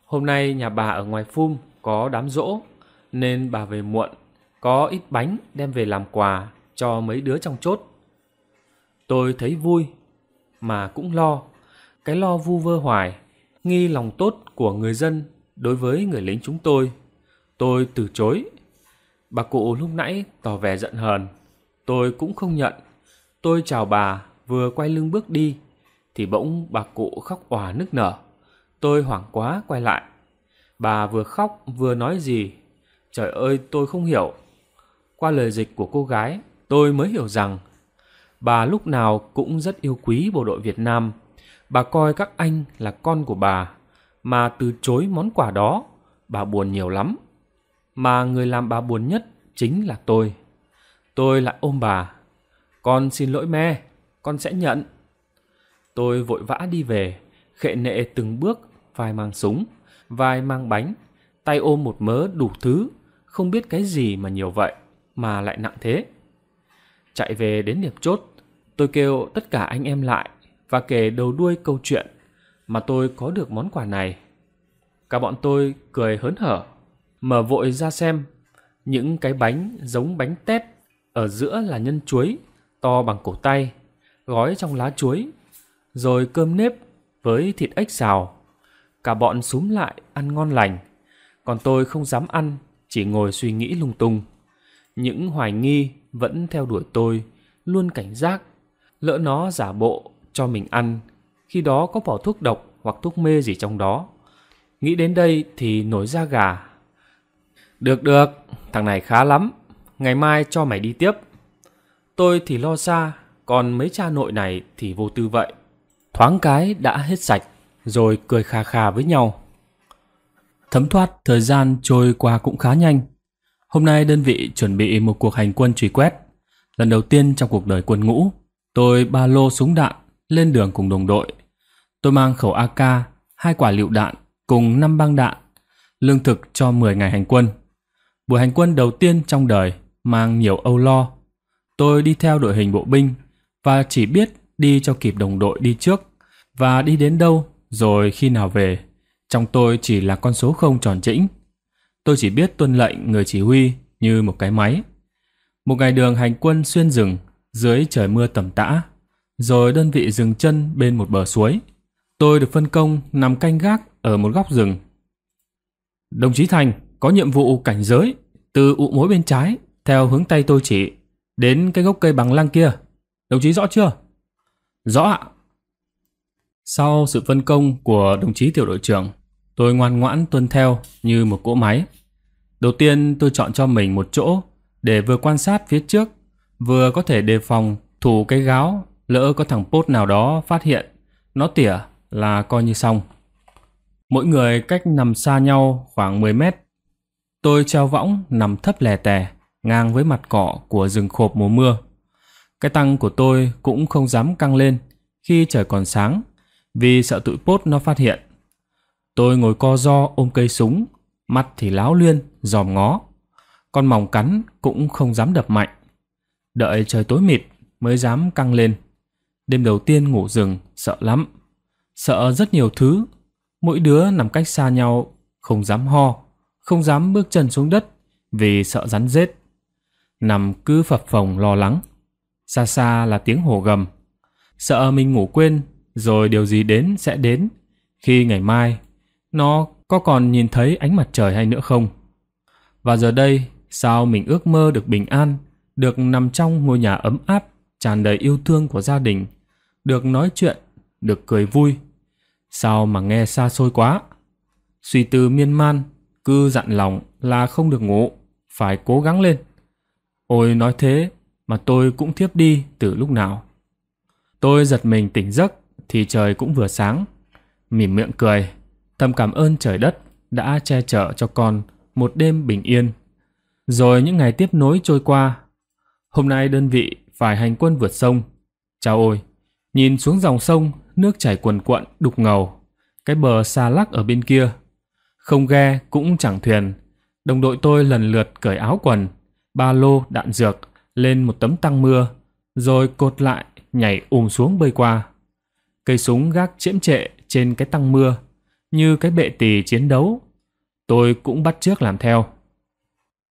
Hôm nay nhà bà ở ngoài phum có đám rỗ, nên bà về muộn, có ít bánh đem về làm quà cho mấy đứa trong chốt. Tôi thấy vui, mà cũng lo, cái lo vu vơ hoài, nghi lòng tốt của người dân đối với người lính chúng tôi. Tôi từ chối. Bà cụ lúc nãy tỏ vẻ giận hờn, tôi cũng không nhận. Tôi chào bà vừa quay lưng bước đi thì bỗng bà cụ khóc òa nức nở. Tôi hoảng quá quay lại. Bà vừa khóc vừa nói gì. Trời ơi tôi không hiểu. Qua lời dịch của cô gái tôi mới hiểu rằng bà lúc nào cũng rất yêu quý bộ đội Việt Nam. Bà coi các anh là con của bà mà từ chối món quà đó bà buồn nhiều lắm. Mà người làm bà buồn nhất chính là tôi. Tôi lại ôm bà. Con xin lỗi me con sẽ nhận. Tôi vội vã đi về, khệ nệ từng bước, vai mang súng, vai mang bánh, tay ôm một mớ đủ thứ, không biết cái gì mà nhiều vậy, mà lại nặng thế. Chạy về đến điểm chốt, tôi kêu tất cả anh em lại và kể đầu đuôi câu chuyện mà tôi có được món quà này. Cả bọn tôi cười hớn hở, mở vội ra xem những cái bánh giống bánh tét ở giữa là nhân chuối to bằng cổ tay gói trong lá chuối, rồi cơm nếp với thịt ếch xào. Cả bọn súm lại ăn ngon lành, còn tôi không dám ăn, chỉ ngồi suy nghĩ lung tung. Những hoài nghi vẫn theo đuổi tôi, luôn cảnh giác, lỡ nó giả bộ cho mình ăn, khi đó có bỏ thuốc độc hoặc thuốc mê gì trong đó. Nghĩ đến đây thì nổi da gà. Được được, thằng này khá lắm, ngày mai cho mày đi tiếp. Tôi thì lo xa, còn mấy cha nội này thì vô tư vậy. Thoáng cái đã hết sạch, rồi cười khà khà với nhau. Thấm thoát, thời gian trôi qua cũng khá nhanh. Hôm nay đơn vị chuẩn bị một cuộc hành quân truy quét. Lần đầu tiên trong cuộc đời quân ngũ, tôi ba lô súng đạn lên đường cùng đồng đội. Tôi mang khẩu AK, hai quả lựu đạn cùng năm băng đạn, lương thực cho 10 ngày hành quân. Buổi hành quân đầu tiên trong đời mang nhiều âu lo. Tôi đi theo đội hình bộ binh và chỉ biết đi cho kịp đồng đội đi trước và đi đến đâu rồi khi nào về. Trong tôi chỉ là con số không tròn chỉnh. Tôi chỉ biết tuân lệnh người chỉ huy như một cái máy. Một ngày đường hành quân xuyên rừng dưới trời mưa tầm tã, rồi đơn vị dừng chân bên một bờ suối. Tôi được phân công nằm canh gác ở một góc rừng. Đồng chí Thành có nhiệm vụ cảnh giới từ ụ mối bên trái theo hướng tay tôi chỉ đến cái gốc cây bằng lăng kia. Đồng chí rõ chưa? Rõ ạ. Sau sự phân công của đồng chí tiểu đội trưởng, tôi ngoan ngoãn tuân theo như một cỗ máy. Đầu tiên tôi chọn cho mình một chỗ để vừa quan sát phía trước, vừa có thể đề phòng thủ cái gáo lỡ có thằng pốt nào đó phát hiện, nó tỉa là coi như xong. Mỗi người cách nằm xa nhau khoảng 10 mét. Tôi treo võng nằm thấp lè tè, ngang với mặt cỏ của rừng khộp mùa mưa. Cái tăng của tôi cũng không dám căng lên khi trời còn sáng vì sợ tụi pốt nó phát hiện. Tôi ngồi co do ôm cây súng, mắt thì láo liên dòm ngó. Con mòng cắn cũng không dám đập mạnh. Đợi trời tối mịt mới dám căng lên. Đêm đầu tiên ngủ rừng sợ lắm. Sợ rất nhiều thứ. Mỗi đứa nằm cách xa nhau, không dám ho, không dám bước chân xuống đất vì sợ rắn rết. Nằm cứ phập phồng lo lắng xa xa là tiếng hổ gầm. Sợ mình ngủ quên, rồi điều gì đến sẽ đến. Khi ngày mai, nó có còn nhìn thấy ánh mặt trời hay nữa không? Và giờ đây, sao mình ước mơ được bình an, được nằm trong ngôi nhà ấm áp, tràn đầy yêu thương của gia đình, được nói chuyện, được cười vui. Sao mà nghe xa xôi quá? Suy tư miên man, cứ dặn lòng là không được ngủ, phải cố gắng lên. Ôi nói thế mà tôi cũng thiếp đi từ lúc nào. Tôi giật mình tỉnh giấc thì trời cũng vừa sáng. Mỉm miệng cười, thầm cảm ơn trời đất đã che chở cho con một đêm bình yên. Rồi những ngày tiếp nối trôi qua, hôm nay đơn vị phải hành quân vượt sông. Chào ôi, nhìn xuống dòng sông, nước chảy cuồn cuộn, đục ngầu. Cái bờ xa lắc ở bên kia. Không ghe cũng chẳng thuyền. Đồng đội tôi lần lượt cởi áo quần, ba lô, đạn dược, lên một tấm tăng mưa, rồi cột lại nhảy ùm xuống bơi qua. Cây súng gác chiếm trệ trên cái tăng mưa, như cái bệ tỳ chiến đấu. Tôi cũng bắt trước làm theo.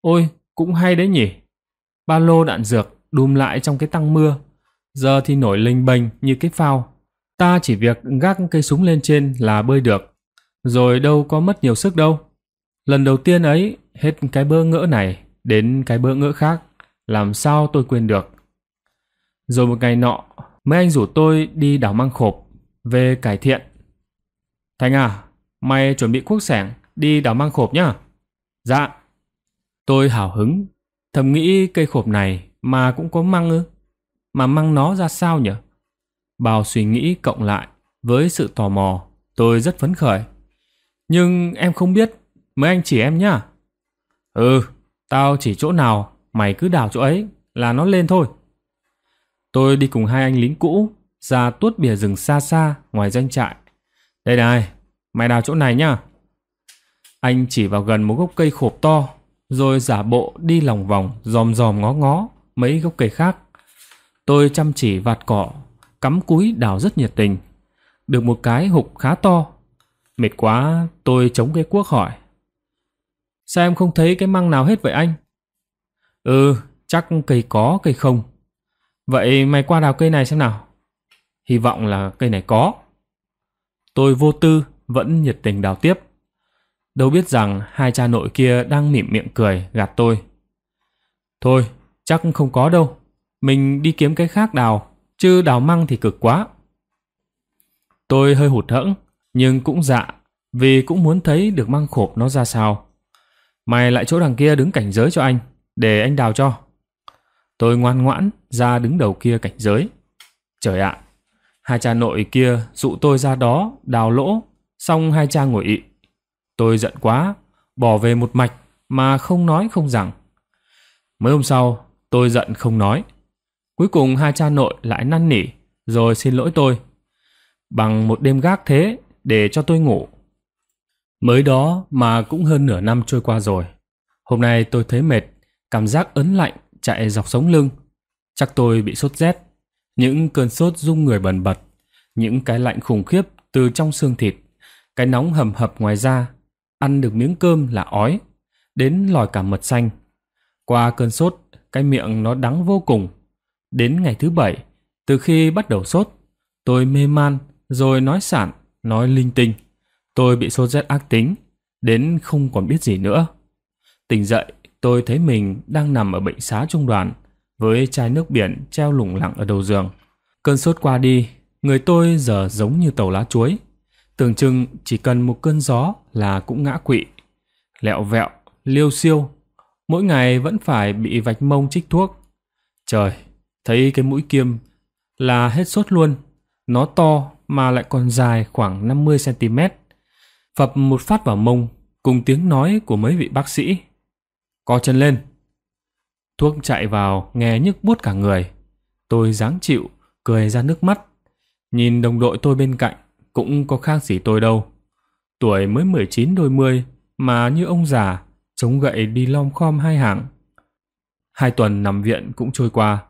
Ôi, cũng hay đấy nhỉ. Ba lô đạn dược đùm lại trong cái tăng mưa, giờ thì nổi lênh bềnh như cái phao. Ta chỉ việc gác cây súng lên trên là bơi được, rồi đâu có mất nhiều sức đâu. Lần đầu tiên ấy, hết cái bơ ngỡ này đến cái bơ ngỡ khác làm sao tôi quên được. Rồi một ngày nọ, mấy anh rủ tôi đi đảo măng khộp, về cải thiện. Thành à, mày chuẩn bị cuốc sẻng đi đảo măng khộp nhá. Dạ. Tôi hào hứng, thầm nghĩ cây khộp này mà cũng có măng ư. Mà măng nó ra sao nhỉ? Bào suy nghĩ cộng lại với sự tò mò, tôi rất phấn khởi. Nhưng em không biết, mấy anh chỉ em nhá. Ừ, tao chỉ chỗ nào Mày cứ đào chỗ ấy là nó lên thôi. Tôi đi cùng hai anh lính cũ ra tuốt bìa rừng xa xa ngoài doanh trại. Đây này, mày đào chỗ này nhá. Anh chỉ vào gần một gốc cây khộp to, rồi giả bộ đi lòng vòng dòm dòm ngó ngó mấy gốc cây khác. Tôi chăm chỉ vạt cỏ, cắm cúi đào rất nhiệt tình. Được một cái hục khá to. Mệt quá, tôi chống cái cuốc hỏi. Sao em không thấy cái măng nào hết vậy anh? Ừ, chắc cây có, cây không. Vậy mày qua đào cây này xem nào. Hy vọng là cây này có. Tôi vô tư, vẫn nhiệt tình đào tiếp. Đâu biết rằng hai cha nội kia đang mỉm miệng cười gạt tôi. Thôi, chắc không có đâu. Mình đi kiếm cái khác đào, chứ đào măng thì cực quá. Tôi hơi hụt hẫng, nhưng cũng dạ, vì cũng muốn thấy được măng khổp nó ra sao. Mày lại chỗ đằng kia đứng cảnh giới cho anh để anh đào cho. Tôi ngoan ngoãn ra đứng đầu kia cảnh giới. Trời ạ, hai cha nội kia dụ tôi ra đó đào lỗ, xong hai cha ngồi ị. Tôi giận quá, bỏ về một mạch mà không nói không rằng. Mấy hôm sau, tôi giận không nói. Cuối cùng hai cha nội lại năn nỉ, rồi xin lỗi tôi. Bằng một đêm gác thế để cho tôi ngủ. Mới đó mà cũng hơn nửa năm trôi qua rồi. Hôm nay tôi thấy mệt cảm giác ấn lạnh chạy dọc sống lưng. Chắc tôi bị sốt rét, những cơn sốt rung người bần bật, những cái lạnh khủng khiếp từ trong xương thịt, cái nóng hầm hập ngoài da, ăn được miếng cơm là ói, đến lòi cả mật xanh. Qua cơn sốt, cái miệng nó đắng vô cùng. Đến ngày thứ bảy, từ khi bắt đầu sốt, tôi mê man, rồi nói sản, nói linh tinh. Tôi bị sốt rét ác tính, đến không còn biết gì nữa. Tỉnh dậy, tôi thấy mình đang nằm ở bệnh xá trung đoàn với chai nước biển treo lủng lẳng ở đầu giường. Cơn sốt qua đi, người tôi giờ giống như tàu lá chuối. Tưởng chừng chỉ cần một cơn gió là cũng ngã quỵ. Lẹo vẹo, liêu siêu, mỗi ngày vẫn phải bị vạch mông trích thuốc. Trời, thấy cái mũi kiêm là hết sốt luôn. Nó to mà lại còn dài khoảng 50cm. Phập một phát vào mông cùng tiếng nói của mấy vị bác sĩ Co chân lên. Thuốc chạy vào nghe nhức buốt cả người. Tôi dáng chịu, cười ra nước mắt. Nhìn đồng đội tôi bên cạnh cũng có khác gì tôi đâu. Tuổi mới mười chín đôi mươi mà như ông già, chống gậy đi lom khom hai hàng. Hai tuần nằm viện cũng trôi qua.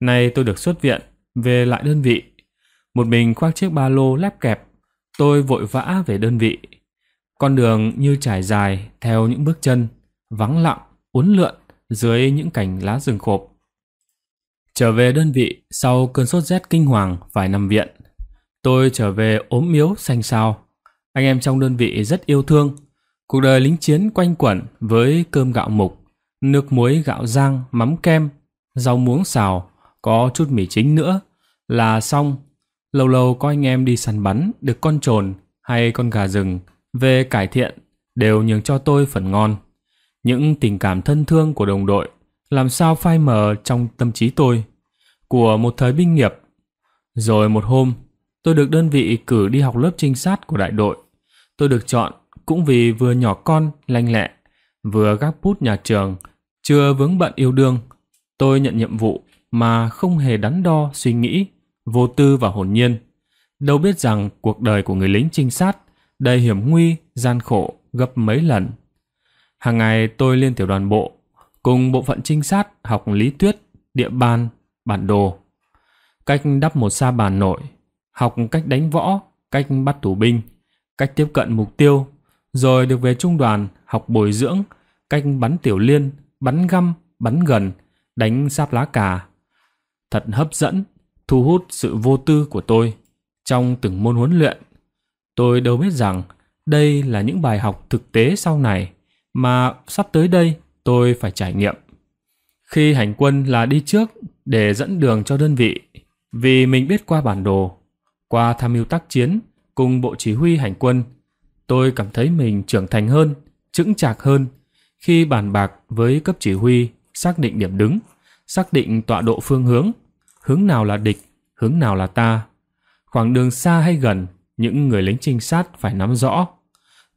Nay tôi được xuất viện, về lại đơn vị. Một mình khoác chiếc ba lô lép kẹp, tôi vội vã về đơn vị. Con đường như trải dài theo những bước chân, vắng lặng uốn lượn dưới những cành lá rừng khộp. Trở về đơn vị sau cơn sốt rét kinh hoàng phải nằm viện. Tôi trở về ốm yếu xanh xao. Anh em trong đơn vị rất yêu thương. Cuộc đời lính chiến quanh quẩn với cơm gạo mục, nước muối gạo rang, mắm kem, rau muống xào, có chút mì chính nữa là xong. Lâu lâu có anh em đi săn bắn được con trồn hay con gà rừng về cải thiện đều nhường cho tôi phần ngon. Những tình cảm thân thương của đồng đội làm sao phai mờ trong tâm trí tôi của một thời binh nghiệp. Rồi một hôm, tôi được đơn vị cử đi học lớp trinh sát của đại đội. Tôi được chọn cũng vì vừa nhỏ con, lanh lẹ, vừa gác bút nhà trường, chưa vướng bận yêu đương. Tôi nhận nhiệm vụ mà không hề đắn đo suy nghĩ, vô tư và hồn nhiên. Đâu biết rằng cuộc đời của người lính trinh sát đầy hiểm nguy, gian khổ gấp mấy lần. Hàng ngày tôi liên tiểu đoàn bộ, cùng bộ phận trinh sát học lý thuyết, địa bàn, bản đồ. Cách đắp một sa bàn nội, học cách đánh võ, cách bắt tù binh, cách tiếp cận mục tiêu, rồi được về trung đoàn học bồi dưỡng, cách bắn tiểu liên, bắn găm, bắn gần, đánh sáp lá cà. Thật hấp dẫn, thu hút sự vô tư của tôi trong từng môn huấn luyện. Tôi đâu biết rằng đây là những bài học thực tế sau này mà sắp tới đây tôi phải trải nghiệm. Khi hành quân là đi trước để dẫn đường cho đơn vị, vì mình biết qua bản đồ, qua tham mưu tác chiến cùng bộ chỉ huy hành quân, tôi cảm thấy mình trưởng thành hơn, chững chạc hơn khi bàn bạc với cấp chỉ huy xác định điểm đứng, xác định tọa độ phương hướng, hướng nào là địch, hướng nào là ta. Khoảng đường xa hay gần, những người lính trinh sát phải nắm rõ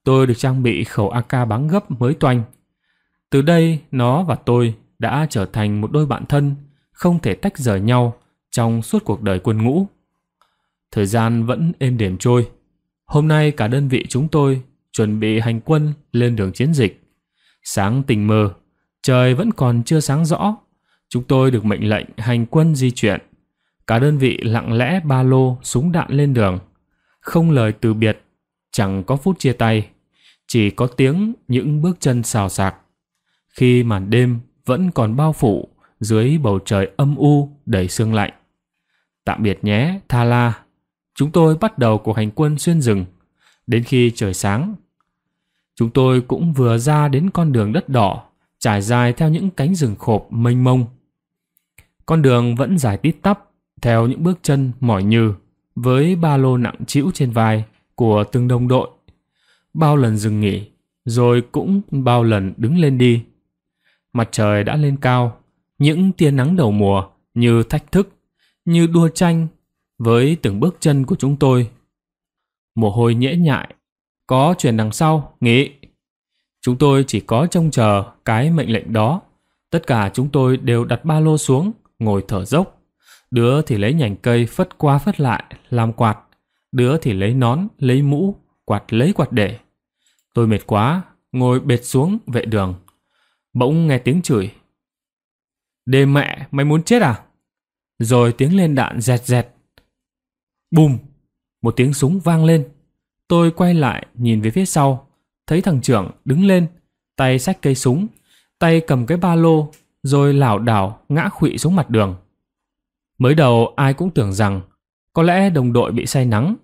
Tôi được trang bị khẩu AK bắn gấp mới toanh. Từ đây, nó và tôi đã trở thành một đôi bạn thân, không thể tách rời nhau trong suốt cuộc đời quân ngũ. Thời gian vẫn êm đềm trôi. Hôm nay cả đơn vị chúng tôi chuẩn bị hành quân lên đường chiến dịch. Sáng tình mờ, trời vẫn còn chưa sáng rõ. Chúng tôi được mệnh lệnh hành quân di chuyển. Cả đơn vị lặng lẽ ba lô súng đạn lên đường. Không lời từ biệt, chẳng có phút chia tay chỉ có tiếng những bước chân xào xạc. Khi màn đêm vẫn còn bao phủ dưới bầu trời âm u đầy sương lạnh. Tạm biệt nhé, Tha La. Chúng tôi bắt đầu cuộc hành quân xuyên rừng, đến khi trời sáng. Chúng tôi cũng vừa ra đến con đường đất đỏ, trải dài theo những cánh rừng khộp mênh mông. Con đường vẫn dài tít tắp, theo những bước chân mỏi nhừ, với ba lô nặng trĩu trên vai của từng đồng đội bao lần dừng nghỉ, rồi cũng bao lần đứng lên đi. Mặt trời đã lên cao, những tia nắng đầu mùa như thách thức, như đua tranh với từng bước chân của chúng tôi. Mồ hôi nhễ nhại, có chuyện đằng sau, nghỉ. Chúng tôi chỉ có trông chờ cái mệnh lệnh đó. Tất cả chúng tôi đều đặt ba lô xuống, ngồi thở dốc. Đứa thì lấy nhành cây phất qua phất lại, làm quạt. Đứa thì lấy nón, lấy mũ, quạt lấy quạt để. Tôi mệt quá, ngồi bệt xuống vệ đường. Bỗng nghe tiếng chửi. Đê mẹ, mày muốn chết à? Rồi tiếng lên đạn dẹt dẹt. Bùm! Một tiếng súng vang lên. Tôi quay lại nhìn về phía sau. Thấy thằng trưởng đứng lên, tay xách cây súng, tay cầm cái ba lô, rồi lảo đảo ngã khụy xuống mặt đường. Mới đầu ai cũng tưởng rằng có lẽ đồng đội bị say nắng.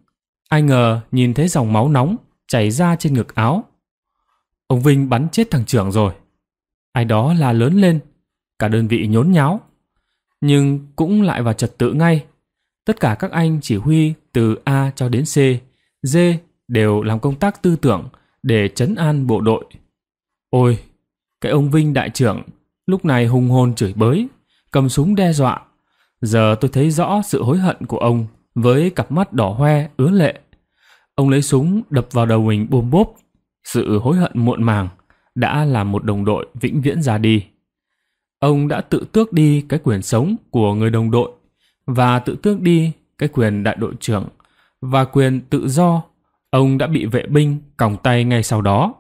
Ai ngờ nhìn thấy dòng máu nóng chảy ra trên ngực áo. Ông Vinh bắn chết thằng trưởng rồi. Ai đó là lớn lên, cả đơn vị nhốn nháo. Nhưng cũng lại vào trật tự ngay. Tất cả các anh chỉ huy từ A cho đến C, D đều làm công tác tư tưởng để chấn an bộ đội. Ôi, cái ông Vinh đại trưởng lúc này hùng hồn chửi bới, cầm súng đe dọa. Giờ tôi thấy rõ sự hối hận của ông với cặp mắt đỏ hoe ứa lệ Ông lấy súng đập vào đầu mình bôm bốp. Sự hối hận muộn màng đã làm một đồng đội vĩnh viễn ra đi. Ông đã tự tước đi cái quyền sống của người đồng đội và tự tước đi cái quyền đại đội trưởng và quyền tự do. Ông đã bị vệ binh còng tay ngay sau đó,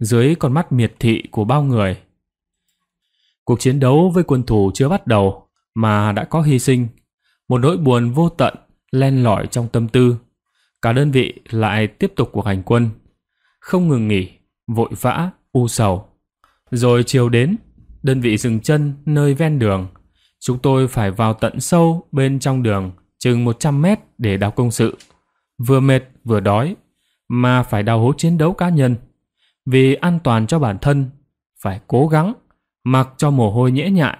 dưới con mắt miệt thị của bao người. Cuộc chiến đấu với quân thù chưa bắt đầu mà đã có hy sinh. Một nỗi buồn vô tận len lỏi trong tâm tư cả đơn vị lại tiếp tục cuộc hành quân, không ngừng nghỉ, vội vã, u sầu. Rồi chiều đến, đơn vị dừng chân nơi ven đường. Chúng tôi phải vào tận sâu bên trong đường, chừng 100 mét để đào công sự. Vừa mệt vừa đói, mà phải đào hố chiến đấu cá nhân. Vì an toàn cho bản thân, phải cố gắng, mặc cho mồ hôi nhễ nhại,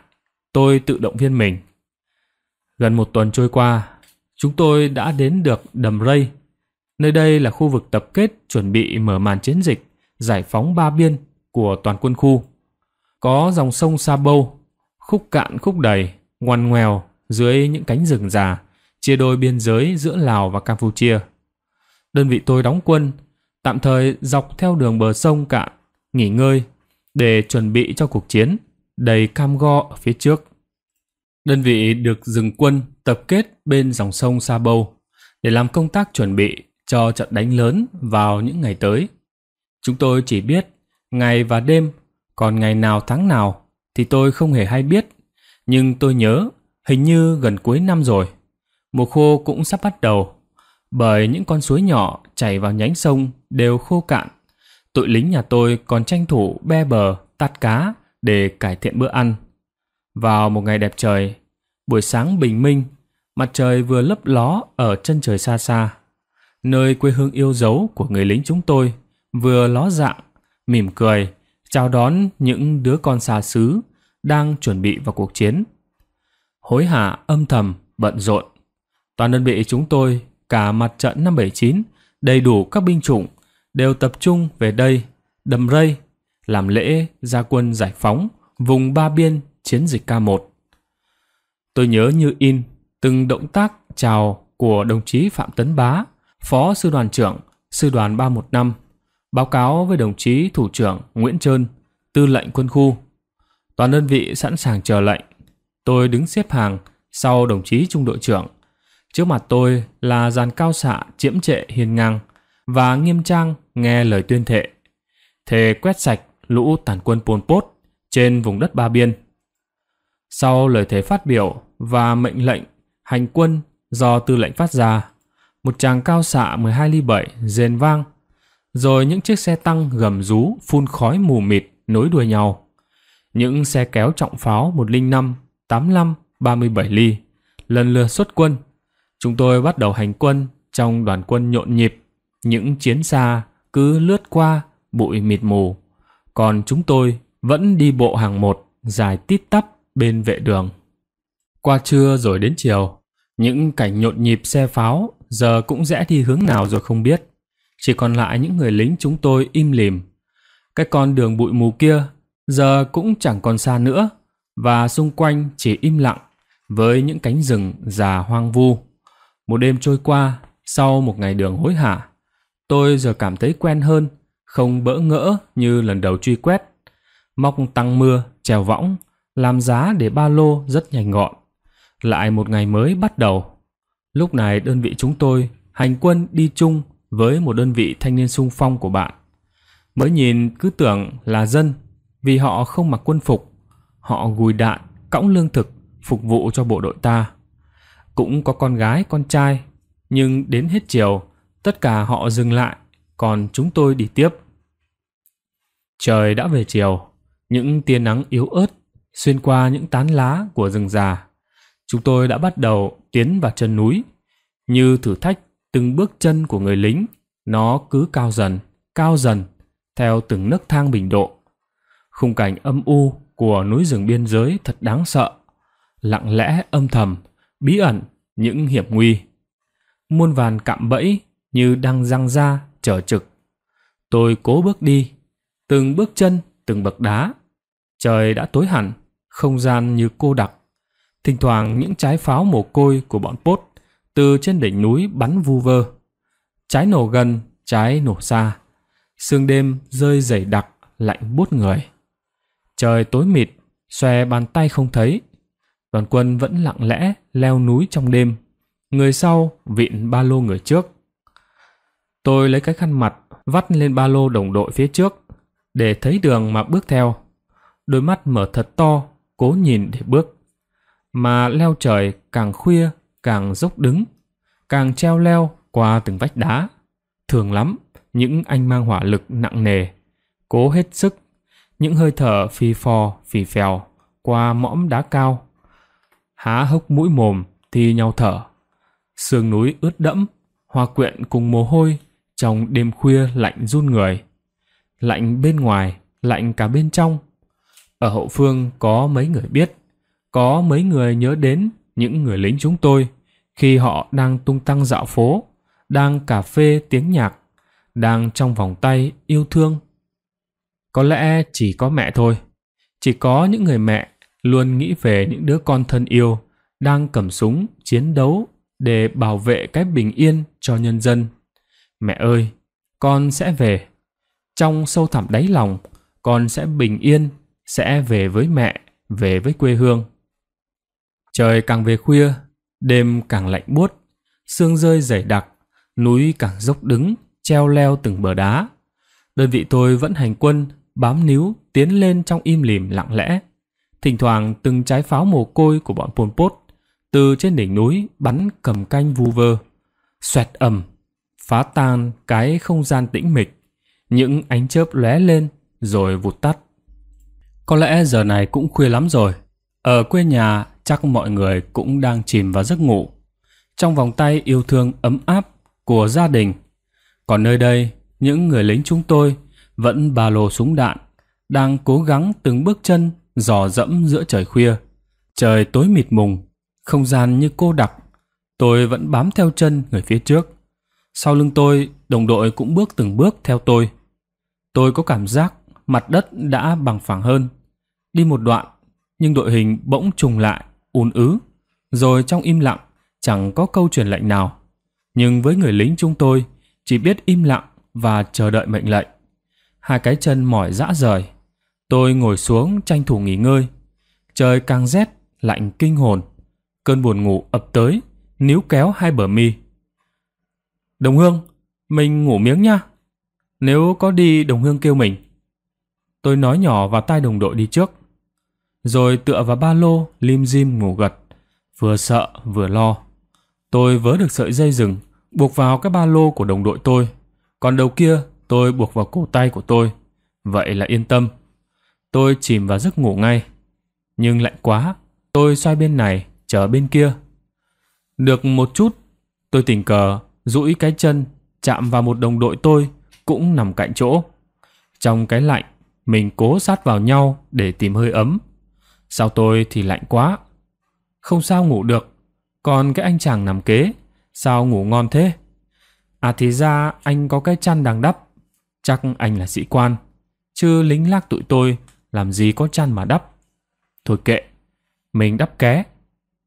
tôi tự động viên mình. Gần một tuần trôi qua, chúng tôi đã đến được đầm rây Nơi đây là khu vực tập kết chuẩn bị mở màn chiến dịch, giải phóng ba biên của toàn quân khu. Có dòng sông Sa Bâu, khúc cạn khúc đầy, ngoằn ngoèo dưới những cánh rừng già, chia đôi biên giới giữa Lào và Campuchia. Đơn vị tôi đóng quân, tạm thời dọc theo đường bờ sông cạn, nghỉ ngơi để chuẩn bị cho cuộc chiến đầy cam go ở phía trước. Đơn vị được dừng quân tập kết bên dòng sông Sa Bâu để làm công tác chuẩn bị cho trận đánh lớn vào những ngày tới. Chúng tôi chỉ biết ngày và đêm, còn ngày nào tháng nào thì tôi không hề hay biết, nhưng tôi nhớ hình như gần cuối năm rồi, mùa khô cũng sắp bắt đầu, bởi những con suối nhỏ chảy vào nhánh sông đều khô cạn. Tụi lính nhà tôi còn tranh thủ be bờ, tạt cá để cải thiện bữa ăn. Vào một ngày đẹp trời, buổi sáng bình minh, mặt trời vừa lấp ló ở chân trời xa xa nơi quê hương yêu dấu của người lính chúng tôi, vừa ló dạng, mỉm cười, chào đón những đứa con xa xứ đang chuẩn bị vào cuộc chiến. Hối hả âm thầm, bận rộn. Toàn đơn vị chúng tôi, cả mặt trận năm bảy chín đầy đủ các binh chủng, đều tập trung về đây, đầm rây, làm lễ gia quân giải phóng vùng ba biên chiến dịch k một Tôi nhớ như in từng động tác chào của đồng chí Phạm Tấn Bá Phó Sư đoàn trưởng, Sư đoàn 315, báo cáo với đồng chí Thủ trưởng Nguyễn Trơn, Tư lệnh quân khu. Toàn đơn vị sẵn sàng chờ lệnh. Tôi đứng xếp hàng sau đồng chí Trung đội trưởng. Trước mặt tôi là dàn cao xạ chiếm trệ hiền ngang và nghiêm trang nghe lời tuyên thệ. Thề quét sạch lũ tàn quân Pol Pot trên vùng đất Ba Biên. Sau lời thề phát biểu và mệnh lệnh hành quân do tư lệnh phát ra, một chàng cao xạ 12 ly 7 rền vang, rồi những chiếc xe tăng gầm rú phun khói mù mịt nối đuôi nhau. Những xe kéo trọng pháo 105, 85, 37 ly lần lượt xuất quân. Chúng tôi bắt đầu hành quân trong đoàn quân nhộn nhịp, những chiến xa cứ lướt qua bụi mịt mù, còn chúng tôi vẫn đi bộ hàng một dài tít tắp bên vệ đường. Qua trưa rồi đến chiều, những cảnh nhộn nhịp xe pháo giờ cũng rẽ đi hướng nào rồi không biết. Chỉ còn lại những người lính chúng tôi im lìm. Cái con đường bụi mù kia giờ cũng chẳng còn xa nữa và xung quanh chỉ im lặng với những cánh rừng già hoang vu. Một đêm trôi qua, sau một ngày đường hối hả, tôi giờ cảm thấy quen hơn, không bỡ ngỡ như lần đầu truy quét. Móc tăng mưa, trèo võng, làm giá để ba lô rất nhanh gọn lại một ngày mới bắt đầu. Lúc này đơn vị chúng tôi hành quân đi chung với một đơn vị thanh niên sung phong của bạn. Mới nhìn cứ tưởng là dân vì họ không mặc quân phục, họ gùi đạn, cõng lương thực phục vụ cho bộ đội ta. Cũng có con gái, con trai, nhưng đến hết chiều, tất cả họ dừng lại, còn chúng tôi đi tiếp. Trời đã về chiều, những tia nắng yếu ớt xuyên qua những tán lá của rừng già chúng tôi đã bắt đầu tiến vào chân núi. Như thử thách từng bước chân của người lính, nó cứ cao dần, cao dần, theo từng nấc thang bình độ. Khung cảnh âm u của núi rừng biên giới thật đáng sợ, lặng lẽ âm thầm, bí ẩn những hiểm nguy. Muôn vàn cạm bẫy như đang răng ra chờ trực. Tôi cố bước đi, từng bước chân, từng bậc đá. Trời đã tối hẳn, không gian như cô đặc. Thỉnh thoảng những trái pháo mồ côi của bọn Pốt từ trên đỉnh núi bắn vu vơ. Trái nổ gần, trái nổ xa. Sương đêm rơi dày đặc, lạnh buốt người. Trời tối mịt, xòe bàn tay không thấy. Đoàn quân vẫn lặng lẽ leo núi trong đêm. Người sau vịn ba lô người trước. Tôi lấy cái khăn mặt vắt lên ba lô đồng đội phía trước để thấy đường mà bước theo. Đôi mắt mở thật to, cố nhìn để bước mà leo trời càng khuya càng dốc đứng, càng treo leo qua từng vách đá. Thường lắm, những anh mang hỏa lực nặng nề, cố hết sức, những hơi thở phi phò, phì phèo qua mõm đá cao. Há hốc mũi mồm thì nhau thở. Sương núi ướt đẫm, hòa quyện cùng mồ hôi trong đêm khuya lạnh run người. Lạnh bên ngoài, lạnh cả bên trong. Ở hậu phương có mấy người biết có mấy người nhớ đến những người lính chúng tôi khi họ đang tung tăng dạo phố, đang cà phê tiếng nhạc, đang trong vòng tay yêu thương. Có lẽ chỉ có mẹ thôi, chỉ có những người mẹ luôn nghĩ về những đứa con thân yêu đang cầm súng chiến đấu để bảo vệ cái bình yên cho nhân dân. Mẹ ơi, con sẽ về. Trong sâu thẳm đáy lòng, con sẽ bình yên, sẽ về với mẹ, về với quê hương. Trời càng về khuya, đêm càng lạnh buốt, sương rơi dày đặc, núi càng dốc đứng, treo leo từng bờ đá. Đơn vị tôi vẫn hành quân, bám níu, tiến lên trong im lìm lặng lẽ. Thỉnh thoảng từng trái pháo mồ côi của bọn Pol Pot từ trên đỉnh núi bắn cầm canh vu vơ. Xoẹt ầm, phá tan cái không gian tĩnh mịch. Những ánh chớp lóe lên rồi vụt tắt. Có lẽ giờ này cũng khuya lắm rồi. Ở quê nhà chắc mọi người cũng đang chìm vào giấc ngủ. Trong vòng tay yêu thương ấm áp của gia đình. Còn nơi đây, những người lính chúng tôi vẫn ba lô súng đạn, đang cố gắng từng bước chân dò dẫm giữa trời khuya. Trời tối mịt mùng, không gian như cô đặc. Tôi vẫn bám theo chân người phía trước. Sau lưng tôi, đồng đội cũng bước từng bước theo tôi. Tôi có cảm giác mặt đất đã bằng phẳng hơn. Đi một đoạn, nhưng đội hình bỗng trùng lại un ứ. Rồi trong im lặng, chẳng có câu truyền lệnh nào. Nhưng với người lính chúng tôi, chỉ biết im lặng và chờ đợi mệnh lệnh. Hai cái chân mỏi dã rời. Tôi ngồi xuống tranh thủ nghỉ ngơi. Trời càng rét, lạnh kinh hồn. Cơn buồn ngủ ập tới, níu kéo hai bờ mi. Đồng Hương, mình ngủ miếng nha. Nếu có đi, Đồng Hương kêu mình. Tôi nói nhỏ vào tai đồng đội đi trước rồi tựa vào ba lô, lim dim ngủ gật. Vừa sợ, vừa lo. Tôi vớ được sợi dây rừng, buộc vào cái ba lô của đồng đội tôi. Còn đầu kia, tôi buộc vào cổ tay của tôi. Vậy là yên tâm. Tôi chìm vào giấc ngủ ngay. Nhưng lạnh quá, tôi xoay bên này, chờ bên kia. Được một chút, tôi tình cờ duỗi cái chân chạm vào một đồng đội tôi cũng nằm cạnh chỗ. Trong cái lạnh, mình cố sát vào nhau để tìm hơi ấm. Sao tôi thì lạnh quá. Không sao ngủ được. Còn cái anh chàng nằm kế, sao ngủ ngon thế? À thì ra anh có cái chăn đang đắp. Chắc anh là sĩ quan. Chứ lính lác tụi tôi, làm gì có chăn mà đắp. Thôi kệ, mình đắp ké.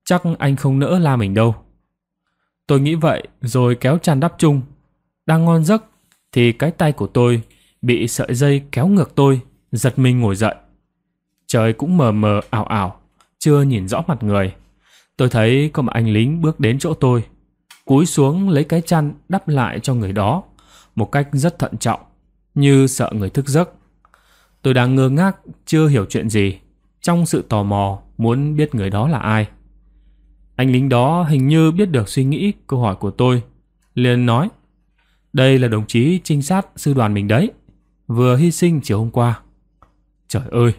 Chắc anh không nỡ la mình đâu. Tôi nghĩ vậy rồi kéo chăn đắp chung. Đang ngon giấc thì cái tay của tôi bị sợi dây kéo ngược tôi, giật mình ngồi dậy. Trời cũng mờ mờ ảo ảo, chưa nhìn rõ mặt người. Tôi thấy có một anh lính bước đến chỗ tôi, cúi xuống lấy cái chăn đắp lại cho người đó, một cách rất thận trọng, như sợ người thức giấc. Tôi đang ngơ ngác, chưa hiểu chuyện gì, trong sự tò mò muốn biết người đó là ai. Anh lính đó hình như biết được suy nghĩ câu hỏi của tôi, liền nói: "Đây là đồng chí trinh sát sư đoàn mình đấy, vừa hy sinh chiều hôm qua." Trời ơi,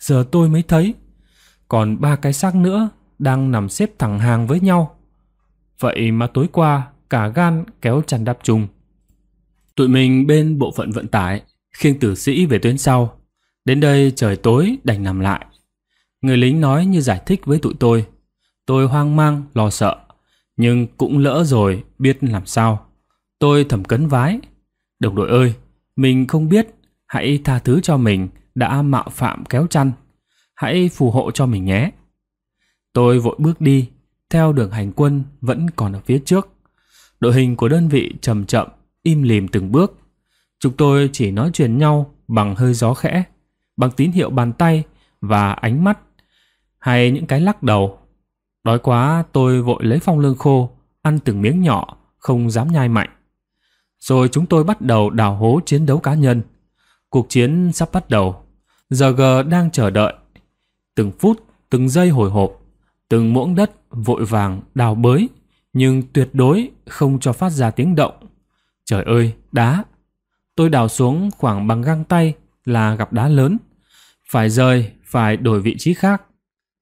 giờ tôi mới thấy. Còn ba cái xác nữa đang nằm xếp thẳng hàng với nhau. Vậy mà tối qua cả gan kéo chăn đắp chung Tụi mình bên bộ phận vận tải khiêng tử sĩ về tuyến sau. Đến đây trời tối đành nằm lại. Người lính nói như giải thích với tụi tôi. Tôi hoang mang, lo sợ. Nhưng cũng lỡ rồi, biết làm sao. Tôi thầm cấn vái. Đồng đội ơi, mình không biết, hãy tha thứ cho mình đã mạo phạm kéo chăn. Hãy phù hộ cho mình nhé. Tôi vội bước đi, theo đường hành quân vẫn còn ở phía trước. Đội hình của đơn vị chậm chậm, im lìm từng bước. Chúng tôi chỉ nói chuyện nhau bằng hơi gió khẽ, bằng tín hiệu bàn tay và ánh mắt, hay những cái lắc đầu. Đói quá tôi vội lấy phong lương khô, ăn từng miếng nhỏ, không dám nhai mạnh. Rồi chúng tôi bắt đầu đào hố chiến đấu cá nhân. Cuộc chiến sắp bắt đầu. Giờ G đang chờ đợi. Từng phút, từng giây hồi hộp, từng muỗng đất vội vàng đào bới, nhưng tuyệt đối không cho phát ra tiếng động. Trời ơi, đá! Tôi đào xuống khoảng bằng găng tay là gặp đá lớn. Phải rời, phải đổi vị trí khác.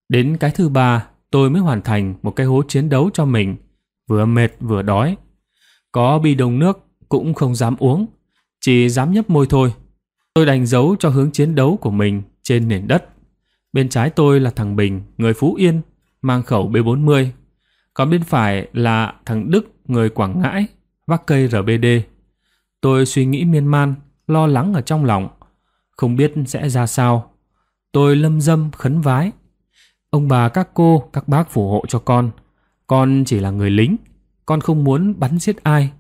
Đến cái thứ ba, tôi mới hoàn thành một cái hố chiến đấu cho mình. Vừa mệt vừa đói. Có bi đồng nước cũng không dám uống, chỉ dám nhấp môi thôi. Tôi đánh dấu cho hướng chiến đấu của mình trên nền đất. Bên trái tôi là thằng Bình, người Phú Yên, mang khẩu B40. Còn bên phải là thằng Đức, người Quảng Ngãi, vác cây RBD. Tôi suy nghĩ miên man, lo lắng ở trong lòng. Không biết sẽ ra sao. Tôi lâm dâm khấn vái. Ông bà các cô, các bác phù hộ cho con. Con chỉ là người lính. Con không muốn bắn giết ai.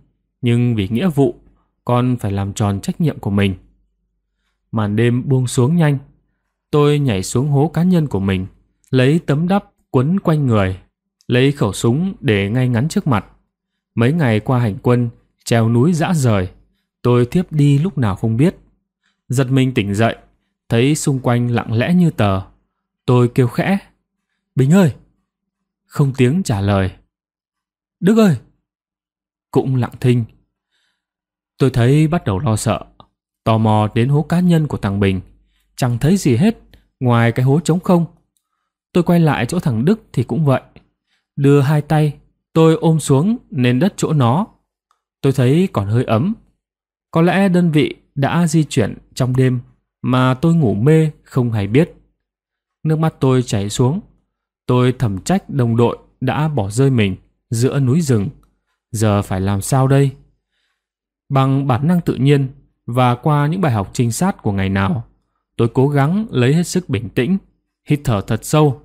Nhưng vì nghĩa vụ, con phải làm tròn trách nhiệm của mình màn đêm buông xuống nhanh. Tôi nhảy xuống hố cá nhân của mình, lấy tấm đắp quấn quanh người, lấy khẩu súng để ngay ngắn trước mặt. Mấy ngày qua hành quân, treo núi dã rời, tôi thiếp đi lúc nào không biết. Giật mình tỉnh dậy, thấy xung quanh lặng lẽ như tờ. Tôi kêu khẽ, Bình ơi! Không tiếng trả lời. Đức ơi! Cũng lặng thinh. Tôi thấy bắt đầu lo sợ. Tò mò đến hố cá nhân của thằng Bình, chẳng thấy gì hết ngoài cái hố trống không. Tôi quay lại chỗ thằng Đức thì cũng vậy. Đưa hai tay, tôi ôm xuống nền đất chỗ nó. Tôi thấy còn hơi ấm. Có lẽ đơn vị đã di chuyển trong đêm mà tôi ngủ mê không hay biết. Nước mắt tôi chảy xuống. Tôi thầm trách đồng đội đã bỏ rơi mình giữa núi rừng. Giờ phải làm sao đây? Bằng bản năng tự nhiên, và qua những bài học trinh sát của ngày nào, tôi cố gắng lấy hết sức bình tĩnh, hít thở thật sâu.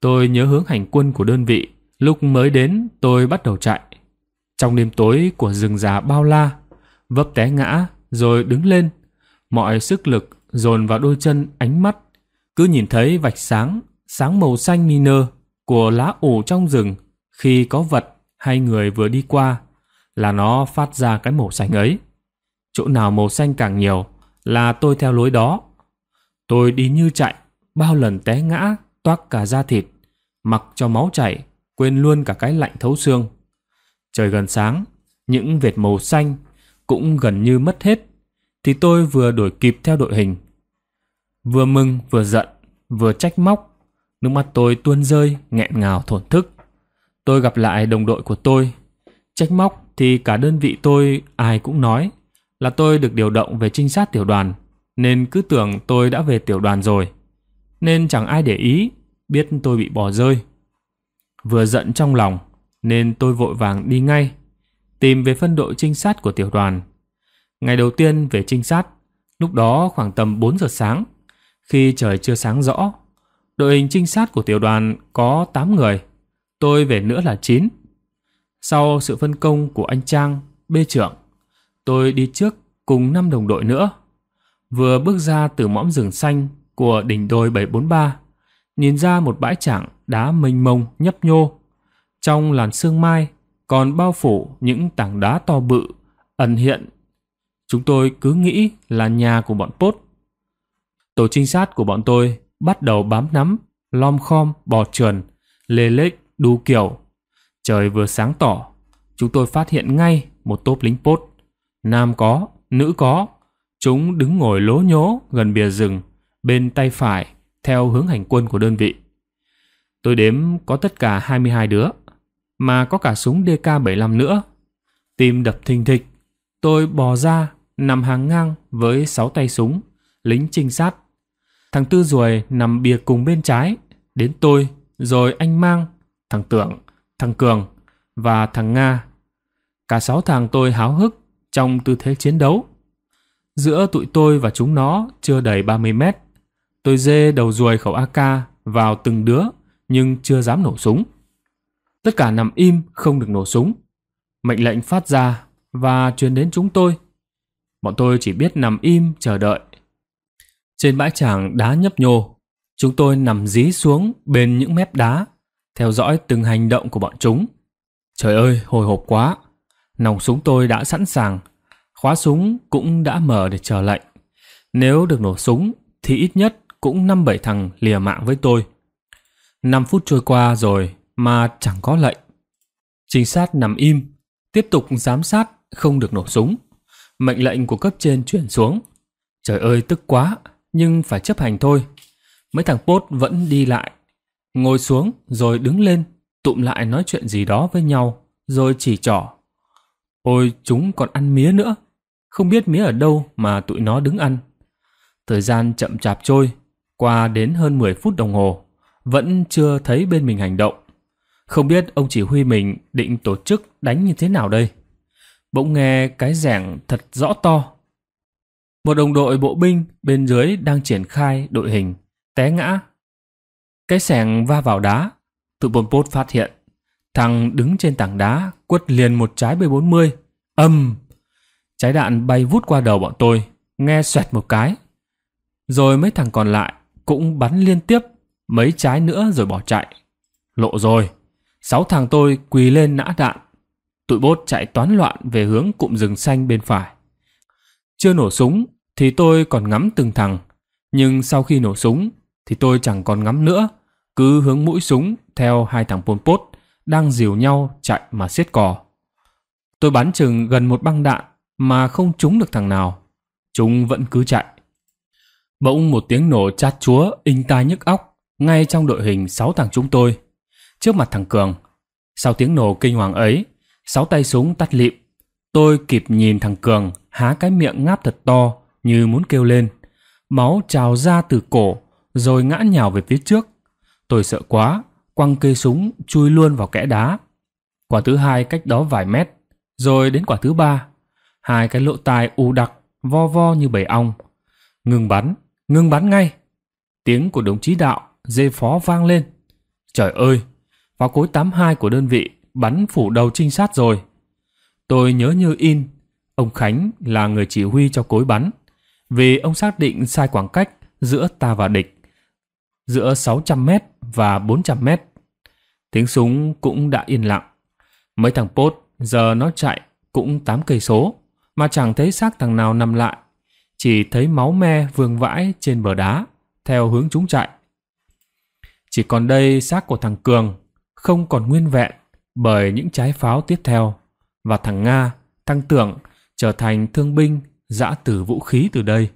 Tôi nhớ hướng hành quân của đơn vị, lúc mới đến tôi bắt đầu chạy. Trong đêm tối của rừng già bao la, vấp té ngã rồi đứng lên, mọi sức lực dồn vào đôi chân, ánh mắt cứ nhìn thấy vạch sáng, sáng màu xanh nơ của lá ủ trong rừng khi có vật hay người vừa đi qua là nó phát ra cái màu xanh ấy chỗ nào màu xanh càng nhiều là tôi theo lối đó. Tôi đi như chạy, bao lần té ngã, toác cả da thịt, mặc cho máu chảy, quên luôn cả cái lạnh thấu xương. Trời gần sáng, những vệt màu xanh cũng gần như mất hết, thì tôi vừa đuổi kịp theo đội hình. Vừa mừng, vừa giận, vừa trách móc, nước mắt tôi tuôn rơi, nghẹn ngào thổn thức. Tôi gặp lại đồng đội của tôi, trách móc thì cả đơn vị tôi ai cũng nói là tôi được điều động về trinh sát tiểu đoàn, nên cứ tưởng tôi đã về tiểu đoàn rồi. Nên chẳng ai để ý, biết tôi bị bỏ rơi. Vừa giận trong lòng, nên tôi vội vàng đi ngay, tìm về phân đội trinh sát của tiểu đoàn. Ngày đầu tiên về trinh sát, lúc đó khoảng tầm 4 giờ sáng, khi trời chưa sáng rõ, đội hình trinh sát của tiểu đoàn có 8 người, tôi về nữa là 9. Sau sự phân công của anh Trang, bê trưởng, Tôi đi trước cùng năm đồng đội nữa. Vừa bước ra từ mõm rừng xanh của đỉnh đồi 743, nhìn ra một bãi trảng đá mênh mông nhấp nhô. Trong làn sương mai còn bao phủ những tảng đá to bự, ẩn hiện. Chúng tôi cứ nghĩ là nhà của bọn Pốt. Tổ trinh sát của bọn tôi bắt đầu bám nắm, lom khom, bò trườn, lê lết đu kiểu. Trời vừa sáng tỏ, chúng tôi phát hiện ngay một tốp lính Pốt nam có, nữ có. Chúng đứng ngồi lố nhố gần bìa rừng, bên tay phải, theo hướng hành quân của đơn vị. Tôi đếm có tất cả 22 đứa, mà có cả súng DK-75 nữa. Tim đập thình thịch, tôi bò ra, nằm hàng ngang với 6 tay súng, lính trinh sát. Thằng Tư Duồi nằm bìa cùng bên trái, đến tôi, rồi anh Mang, thằng Tưởng, thằng Cường và thằng Nga. Cả sáu thằng tôi háo hức trong tư thế chiến đấu. Giữa tụi tôi và chúng nó chưa đầy 30 mét. Tôi dê đầu ruồi khẩu AK vào từng đứa nhưng chưa dám nổ súng. Tất cả nằm im không được nổ súng. Mệnh lệnh phát ra và truyền đến chúng tôi. Bọn tôi chỉ biết nằm im chờ đợi. Trên bãi tràng đá nhấp nhô, chúng tôi nằm dí xuống bên những mép đá, theo dõi từng hành động của bọn chúng. Trời ơi, hồi hộp quá. Nòng súng tôi đã sẵn sàng, khóa súng cũng đã mở để chờ lệnh. Nếu được nổ súng thì ít nhất cũng 5-7 thằng lìa mạng với tôi. 5 phút trôi qua rồi mà chẳng có lệnh. Trinh sát nằm im, tiếp tục giám sát không được nổ súng. Mệnh lệnh của cấp trên chuyển xuống. Trời ơi tức quá, nhưng phải chấp hành thôi. Mấy thằng post vẫn đi lại, ngồi xuống rồi đứng lên, tụm lại nói chuyện gì đó với nhau, rồi chỉ trỏ Ôi, chúng còn ăn mía nữa. Không biết mía ở đâu mà tụi nó đứng ăn. Thời gian chậm chạp trôi, qua đến hơn 10 phút đồng hồ, vẫn chưa thấy bên mình hành động. Không biết ông chỉ huy mình định tổ chức đánh như thế nào đây? Bỗng nghe cái rẻng thật rõ to. Một đồng đội bộ binh bên dưới đang triển khai đội hình, té ngã. Cái sẻng va vào đá, tụi bồn Pot phát hiện Thằng đứng trên tảng đá, quất liền một trái B40. Âm! Trái đạn bay vút qua đầu bọn tôi, nghe xoẹt một cái. Rồi mấy thằng còn lại cũng bắn liên tiếp mấy trái nữa rồi bỏ chạy. Lộ rồi, sáu thằng tôi quỳ lên nã đạn. Tụi bốt chạy toán loạn về hướng cụm rừng xanh bên phải. Chưa nổ súng thì tôi còn ngắm từng thằng, nhưng sau khi nổ súng thì tôi chẳng còn ngắm nữa, cứ hướng mũi súng theo hai thằng Pol Pot đang dìu nhau chạy mà xiết cò. Tôi bắn chừng gần một băng đạn mà không trúng được thằng nào. Chúng vẫn cứ chạy. Bỗng một tiếng nổ chát chúa, in tai nhức óc, ngay trong đội hình sáu thằng chúng tôi. Trước mặt thằng Cường, sau tiếng nổ kinh hoàng ấy, sáu tay súng tắt lịm. Tôi kịp nhìn thằng Cường há cái miệng ngáp thật to như muốn kêu lên. Máu trào ra từ cổ rồi ngã nhào về phía trước. Tôi sợ quá quăng cây súng chui luôn vào kẽ đá. Quả thứ hai cách đó vài mét, rồi đến quả thứ ba. Hai cái lỗ tai u đặc, vo vo như bầy ong. Ngừng bắn, ngừng bắn ngay. Tiếng của đồng chí đạo, dê phó vang lên. Trời ơi, vào cối 82 của đơn vị, bắn phủ đầu trinh sát rồi. Tôi nhớ như in, ông Khánh là người chỉ huy cho cối bắn, vì ông xác định sai khoảng cách giữa ta và địch, giữa 600 mét và 400 mét. Tiếng súng cũng đã yên lặng. Mấy thằng pot giờ nó chạy cũng 8 cây số mà chẳng thấy xác thằng nào nằm lại, chỉ thấy máu me vương vãi trên bờ đá theo hướng chúng chạy. Chỉ còn đây xác của thằng Cường không còn nguyên vẹn bởi những trái pháo tiếp theo và thằng Nga, thằng Tưởng trở thành thương binh dã tử vũ khí từ đây.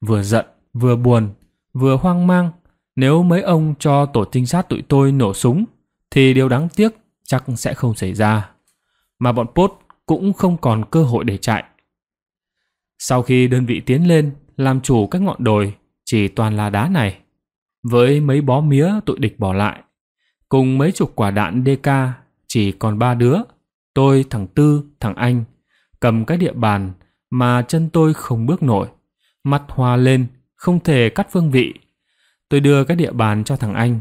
Vừa giận, vừa buồn, vừa hoang mang nếu mấy ông cho tổ trinh sát tụi tôi nổ súng thì điều đáng tiếc chắc sẽ không xảy ra. Mà bọn Pốt cũng không còn cơ hội để chạy. Sau khi đơn vị tiến lên, làm chủ các ngọn đồi chỉ toàn là đá này. Với mấy bó mía tụi địch bỏ lại, cùng mấy chục quả đạn DK chỉ còn ba đứa, tôi, thằng Tư, thằng Anh, cầm cái địa bàn mà chân tôi không bước nổi, mặt hoa lên, không thể cắt phương vị. Tôi đưa cái địa bàn cho thằng Anh,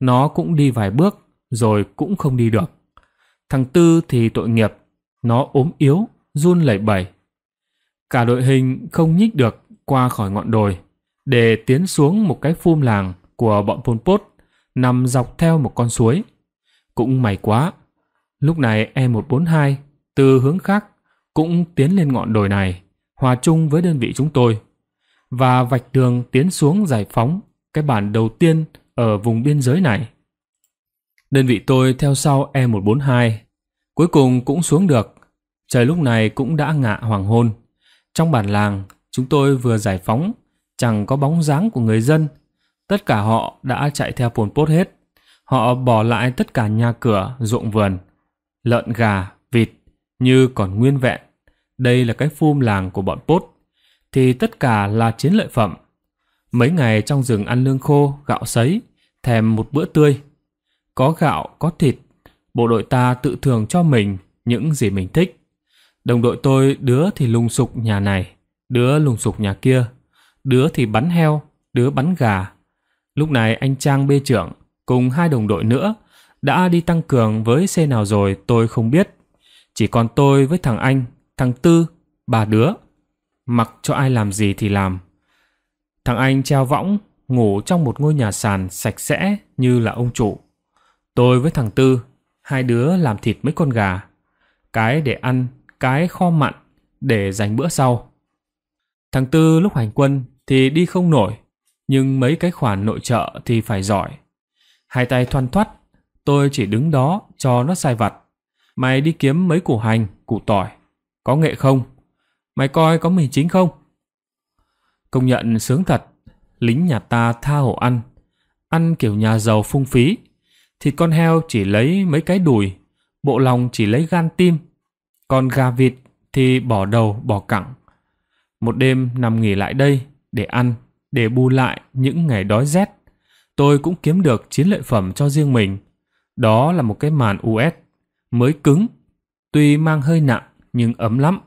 nó cũng đi vài bước rồi cũng không đi được. Thằng Tư thì tội nghiệp, nó ốm yếu, run lẩy bẩy. Cả đội hình không nhích được qua khỏi ngọn đồi để tiến xuống một cái phum làng của bọn Pol Pot nằm dọc theo một con suối. Cũng may quá, lúc này E142 từ hướng khác cũng tiến lên ngọn đồi này, hòa chung với đơn vị chúng tôi và vạch đường tiến xuống giải phóng cái bản đầu tiên ở vùng biên giới này. Đơn vị tôi theo sau E142, cuối cùng cũng xuống được. Trời lúc này cũng đã ngạ hoàng hôn. Trong bản làng, chúng tôi vừa giải phóng, chẳng có bóng dáng của người dân. Tất cả họ đã chạy theo Pol pốt hết. Họ bỏ lại tất cả nhà cửa, ruộng vườn, lợn gà, vịt như còn nguyên vẹn. Đây là cái phum làng của bọn pốt thì tất cả là chiến lợi phẩm. Mấy ngày trong rừng ăn lương khô, gạo sấy, thèm một bữa tươi có gạo, có thịt. Bộ đội ta tự thường cho mình những gì mình thích. Đồng đội tôi đứa thì lùng sục nhà này, đứa lùng sục nhà kia, đứa thì bắn heo, đứa bắn gà. Lúc này anh Trang bê trưởng cùng hai đồng đội nữa đã đi tăng cường với xe nào rồi tôi không biết. Chỉ còn tôi với thằng anh, thằng Tư, bà đứa. Mặc cho ai làm gì thì làm. Thằng anh treo võng, ngủ trong một ngôi nhà sàn sạch sẽ như là ông chủ. Tôi với thằng Tư, hai đứa làm thịt mấy con gà. Cái để ăn, cái kho mặn, để dành bữa sau. Thằng Tư lúc hành quân thì đi không nổi, nhưng mấy cái khoản nội trợ thì phải giỏi. Hai tay thoăn thoắt, tôi chỉ đứng đó cho nó sai vặt. Mày đi kiếm mấy củ hành, củ tỏi. Có nghệ không? Mày coi có mì chính không? Công nhận sướng thật, lính nhà ta tha hồ ăn. Ăn kiểu nhà giàu phung phí, Thịt con heo chỉ lấy mấy cái đùi, bộ lòng chỉ lấy gan tim, còn gà vịt thì bỏ đầu bỏ cẳng. Một đêm nằm nghỉ lại đây để ăn, để bù lại những ngày đói rét. Tôi cũng kiếm được chiến lợi phẩm cho riêng mình. Đó là một cái màn US mới cứng, tuy mang hơi nặng nhưng ấm lắm,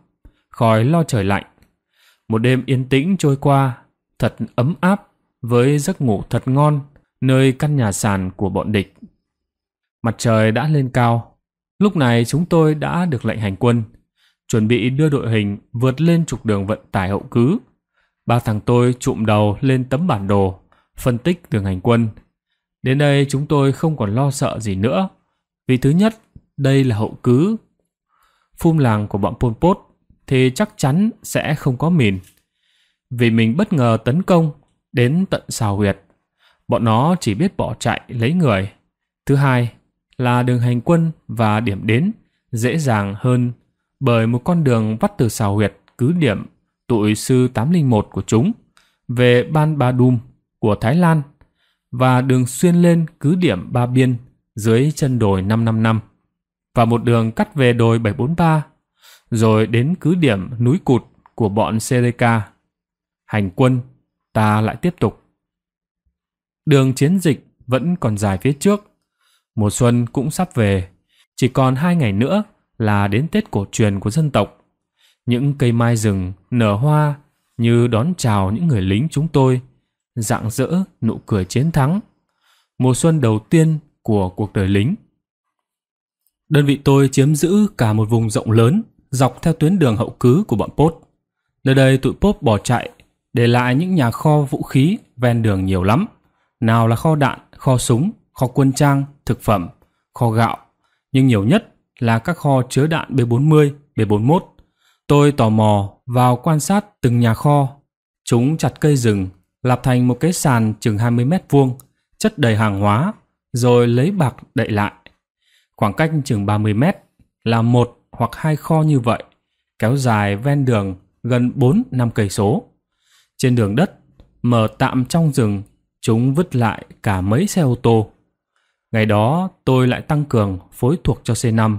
khỏi lo trời lạnh. Một đêm yên tĩnh trôi qua, thật ấm áp với giấc ngủ thật ngon nơi căn nhà sàn của bọn địch. Mặt trời đã lên cao. Lúc này chúng tôi đã được lệnh hành quân, chuẩn bị đưa đội hình vượt lên trục đường vận tải hậu cứ. Ba thằng tôi trụm đầu lên tấm bản đồ, phân tích đường hành quân. Đến đây chúng tôi không còn lo sợ gì nữa. Vì thứ nhất, đây là hậu cứ. Phum làng của bọn Pol Pot thì chắc chắn sẽ không có mìn. Vì mình bất ngờ tấn công đến tận xào huyệt. Bọn nó chỉ biết bỏ chạy lấy người. Thứ hai, là đường hành quân và điểm đến dễ dàng hơn bởi một con đường vắt từ xào huyệt cứ điểm tụi sư 801 của chúng về Ban Ba Đum của Thái Lan và đường xuyên lên cứ điểm Ba Biên dưới chân đồi 555 và một đường cắt về đồi 743 rồi đến cứ điểm núi cụt của bọn CDK. Hành quân, ta lại tiếp tục. Đường chiến dịch vẫn còn dài phía trước Mùa xuân cũng sắp về, chỉ còn hai ngày nữa là đến Tết cổ truyền của dân tộc. Những cây mai rừng nở hoa như đón chào những người lính chúng tôi, rạng rỡ nụ cười chiến thắng. Mùa xuân đầu tiên của cuộc đời lính. Đơn vị tôi chiếm giữ cả một vùng rộng lớn dọc theo tuyến đường hậu cứ của bọn Pốt. Nơi đây tụi Pốt bỏ chạy, để lại những nhà kho vũ khí ven đường nhiều lắm. Nào là kho đạn, kho súng, kho quân trang, thực phẩm, kho gạo, nhưng nhiều nhất là các kho chứa đạn B40, B41. Tôi tò mò vào quan sát từng nhà kho. Chúng chặt cây rừng, lạp thành một cái sàn chừng 20 mét vuông, chất đầy hàng hóa, rồi lấy bạc đậy lại. Khoảng cách chừng 30 mét là một hoặc hai kho như vậy, kéo dài ven đường gần 4 năm cây số. Trên đường đất, mở tạm trong rừng, chúng vứt lại cả mấy xe ô tô. Ngày đó tôi lại tăng cường phối thuộc cho C5.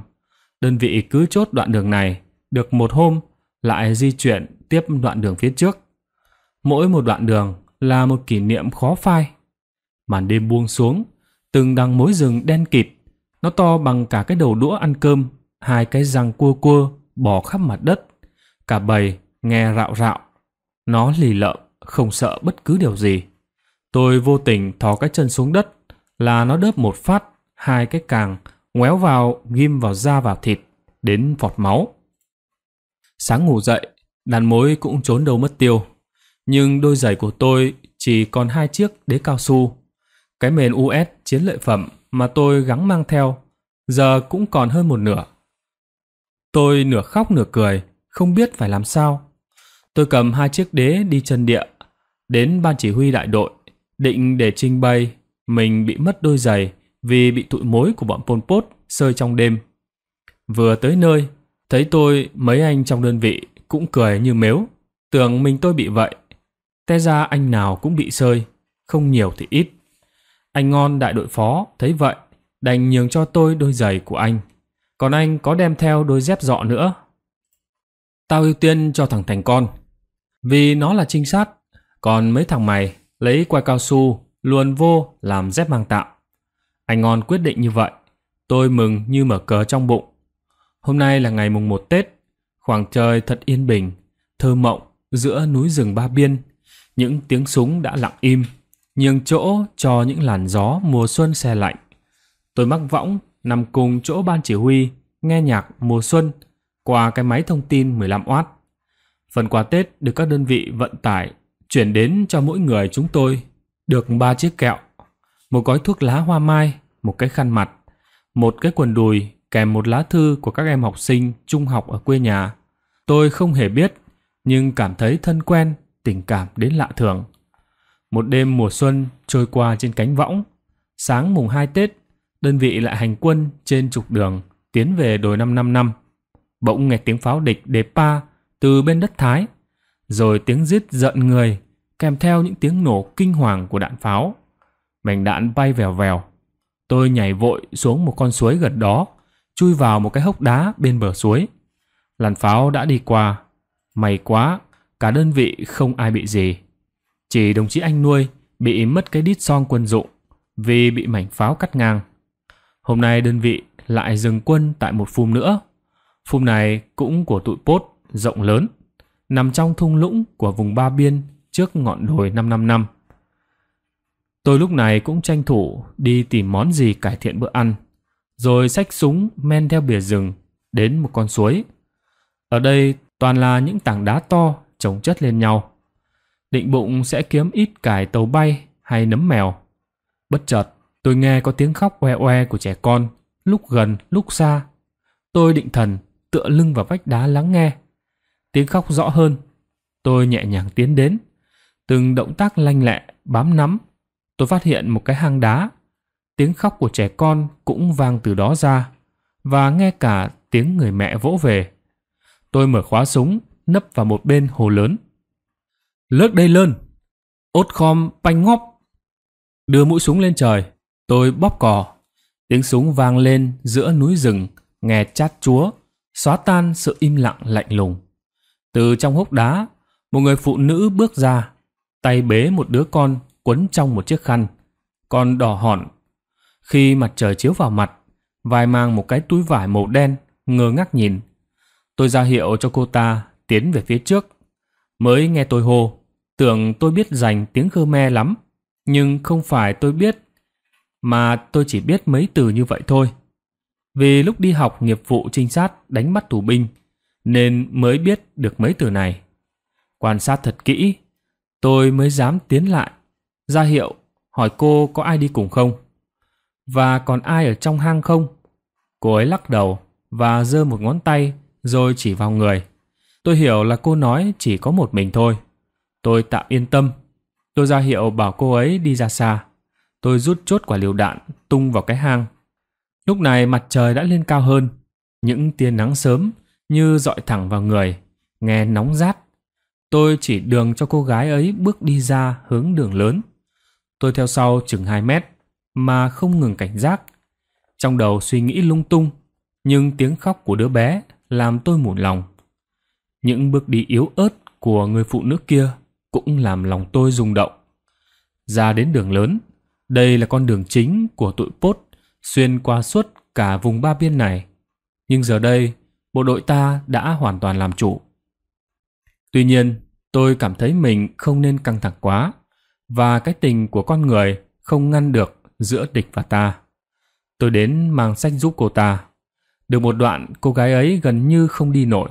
Đơn vị cứ chốt đoạn đường này, được một hôm lại di chuyển tiếp đoạn đường phía trước. Mỗi một đoạn đường là một kỷ niệm khó phai. Màn đêm buông xuống, từng đằng mối rừng đen kịt, nó to bằng cả cái đầu đũa ăn cơm, hai cái răng cua cua bò khắp mặt đất. Cả bầy nghe rạo rạo, nó lì lợm, không sợ bất cứ điều gì. Tôi vô tình thò cái chân xuống đất, là nó đớp một phát hai cái càng ngoéo vào ghim vào da vào thịt đến vọt máu. Sáng ngủ dậy, đàn mối cũng trốn đâu mất tiêu. Nhưng đôi giày của tôi chỉ còn hai chiếc đế cao su. Cái mền US chiến lợi phẩm mà tôi gắng mang theo giờ cũng còn hơn một nửa. Tôi nửa khóc nửa cười, không biết phải làm sao. Tôi cầm hai chiếc đế đi chân địa, đến ban chỉ huy đại đội, định để trình bày mình bị mất đôi giày vì bị tụi mối của bọn Pol Pot sơi trong đêm. Vừa tới nơi, thấy tôi mấy anh trong đơn vị cũng cười như mếu, tưởng mình tôi bị vậy. Té ra anh nào cũng bị sơi, không nhiều thì ít. Anh ngon đại đội phó thấy vậy, đành nhường cho tôi đôi giày của anh. Còn anh có đem theo đôi dép dọ nữa. Tao ưu tiên cho thằng Thành con, vì nó là trinh sát, còn mấy thằng mày lấy quai cao su luồn vô làm dép mang tạo. Anh ngon quyết định như vậy, tôi mừng như mở cờ trong bụng. Hôm nay là ngày mùng 1 Tết, khoảng trời thật yên bình, thơ mộng giữa núi rừng ba biên. Những tiếng súng đã lặng im, nhường chỗ cho những làn gió mùa xuân xe lạnh. Tôi mắc võng, nằm cùng chỗ ban chỉ huy, nghe nhạc mùa xuân qua cái máy thông tin 15 oát. Phần quà Tết được các đơn vị vận tải chuyển đến cho mỗi người chúng tôi được ba chiếc kẹo, một gói thuốc lá hoa mai, một cái khăn mặt, một cái quần đùi kèm một lá thư của các em học sinh trung học ở quê nhà. Tôi không hề biết, nhưng cảm thấy thân quen, tình cảm đến lạ thường. Một đêm mùa xuân trôi qua trên cánh võng. Sáng mùng 2 Tết, đơn vị lại hành quân trên trục đường tiến về đồi 555. Bỗng nghe tiếng pháo địch đế pa từ bên đất Thái, rồi tiếng giết giận người kèm theo những tiếng nổ kinh hoàng của đạn pháo. Mảnh đạn bay vèo vèo. Tôi nhảy vội xuống một con suối gần đó, chui vào một cái hốc đá bên bờ suối. Làn pháo đã đi qua. May quá, cả đơn vị không ai bị gì. Chỉ đồng chí anh nuôi bị mất cái đít son quân dụng vì bị mảnh pháo cắt ngang. Hôm nay đơn vị lại dừng quân tại một phum nữa. Phum này cũng của tụi Pốt, rộng lớn, nằm trong thung lũng của vùng Ba Biên trước ngọn đồi 555. Tôi lúc này cũng tranh thủ đi tìm món gì cải thiện bữa ăn, rồi xách súng men theo bìa rừng đến một con suối. Ở đây toàn là những tảng đá to chồng chất lên nhau. Định bụng sẽ kiếm ít cải tàu bay hay nấm mèo. Bất chợt, tôi nghe có tiếng khóc oe oe của trẻ con, lúc gần, lúc xa. Tôi định thần, tựa lưng vào vách đá lắng nghe. Tiếng khóc rõ hơn. Tôi nhẹ nhàng tiến đến, Từng động tác lanh lẹ, bám nắm, tôi phát hiện một cái hang đá. Tiếng khóc của trẻ con cũng vang từ đó ra, và nghe cả tiếng người mẹ vỗ về. Tôi mở khóa súng, nấp vào một bên hồ lớn. Lớt đây lơn, ốt khom panh ngóp. Đưa mũi súng lên trời, tôi bóp cò. Tiếng súng vang lên giữa núi rừng, nghe chát chúa, xóa tan sự im lặng lạnh lùng. Từ trong hốc đá, một người phụ nữ bước ra, tay bế một đứa con quấn trong một chiếc khăn, con đỏ hòn. Khi mặt trời chiếu vào mặt, vai mang một cái túi vải màu đen, ngơ ngác nhìn. Tôi ra hiệu cho cô ta tiến về phía trước. Mới nghe tôi hô, tưởng tôi biết dành tiếng Khmer lắm, nhưng không phải tôi biết, mà tôi chỉ biết mấy từ như vậy thôi. Vì lúc đi học nghiệp vụ trinh sát đánh bắt tù binh, nên mới biết được mấy từ này. Quan sát thật kỹ, Tôi mới dám tiến lại, ra hiệu, hỏi cô có ai đi cùng không? Và còn ai ở trong hang không? Cô ấy lắc đầu và giơ một ngón tay rồi chỉ vào người. Tôi hiểu là cô nói chỉ có một mình thôi. Tôi tạm yên tâm. Tôi ra hiệu bảo cô ấy đi ra xa. Tôi rút chốt quả liều đạn tung vào cái hang. Lúc này mặt trời đã lên cao hơn. Những tia nắng sớm như dọi thẳng vào người, nghe nóng rát. Tôi chỉ đường cho cô gái ấy bước đi ra hướng đường lớn. Tôi theo sau chừng 2 mét mà không ngừng cảnh giác. Trong đầu suy nghĩ lung tung, nhưng tiếng khóc của đứa bé làm tôi mủn lòng. Những bước đi yếu ớt của người phụ nữ kia cũng làm lòng tôi rung động. Ra đến đường lớn, đây là con đường chính của tụi Pốt xuyên qua suốt cả vùng ba biên này. Nhưng giờ đây, bộ đội ta đã hoàn toàn làm chủ. Tuy nhiên, Tôi cảm thấy mình không nên căng thẳng quá và cái tình của con người không ngăn được giữa địch và ta. Tôi đến mang sách giúp cô ta. Được một đoạn cô gái ấy gần như không đi nổi.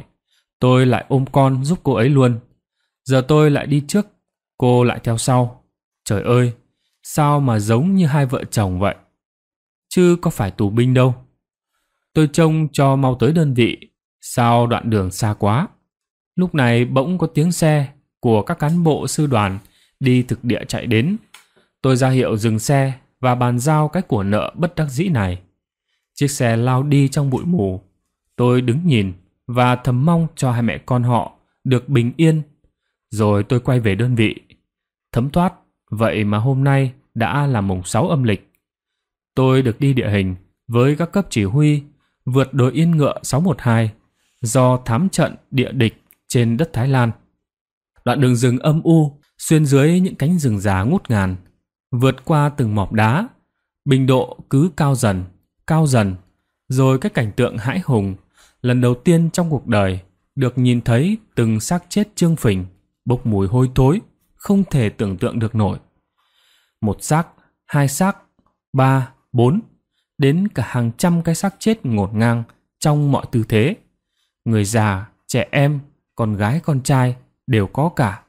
Tôi lại ôm con giúp cô ấy luôn. Giờ tôi lại đi trước, cô lại theo sau. Trời ơi, sao mà giống như hai vợ chồng vậy? Chứ có phải tù binh đâu. Tôi trông cho mau tới đơn vị, sao đoạn đường xa quá. Lúc này bỗng có tiếng xe của các cán bộ sư đoàn đi thực địa chạy đến. Tôi ra hiệu dừng xe và bàn giao cái của nợ bất đắc dĩ này. Chiếc xe lao đi trong bụi mù. Tôi đứng nhìn và thầm mong cho hai mẹ con họ được bình yên. Rồi tôi quay về đơn vị. Thấm thoát, vậy mà hôm nay đã là mùng 6 âm lịch. Tôi được đi địa hình với các cấp chỉ huy vượt đội yên ngựa 612 do thám trận địa địch trên đất Thái Lan. Đoạn đường rừng âm u, xuyên dưới những cánh rừng già ngút ngàn, vượt qua từng mỏm đá, bình độ cứ cao dần, cao dần, rồi cái cảnh tượng hãi hùng, lần đầu tiên trong cuộc đời, được nhìn thấy từng xác chết trương phình, bốc mùi hôi thối, không thể tưởng tượng được nổi. Một xác, hai xác, ba, bốn, đến cả hàng trăm cái xác chết ngổn ngang trong mọi tư thế. Người già, trẻ em, con gái con trai đều có cả.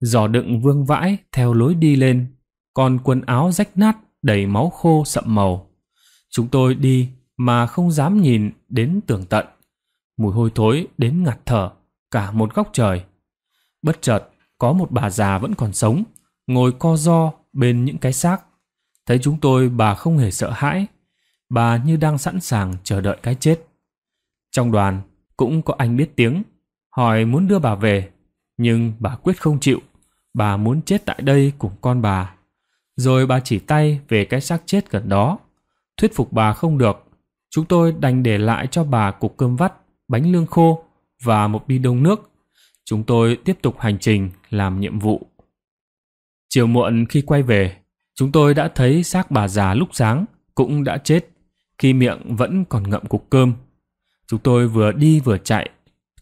Giỏ đựng vương vãi theo lối đi lên, còn quần áo rách nát đầy máu khô sậm màu. Chúng tôi đi mà không dám nhìn đến tường tận. Mùi hôi thối đến ngạt thở, cả một góc trời. Bất chợt, có một bà già vẫn còn sống, ngồi co do bên những cái xác. Thấy chúng tôi bà không hề sợ hãi, bà như đang sẵn sàng chờ đợi cái chết. Trong đoàn cũng có anh biết tiếng, hỏi muốn đưa bà về, nhưng bà quyết không chịu, bà muốn chết tại đây cùng con bà. Rồi bà chỉ tay về cái xác chết gần đó, thuyết phục bà không được, chúng tôi đành để lại cho bà cục cơm vắt, bánh lương khô và một bi đông nước. Chúng tôi tiếp tục hành trình làm nhiệm vụ. Chiều muộn khi quay về, chúng tôi đã thấy xác bà già lúc sáng cũng đã chết, khi miệng vẫn còn ngậm cục cơm. Chúng tôi vừa đi vừa chạy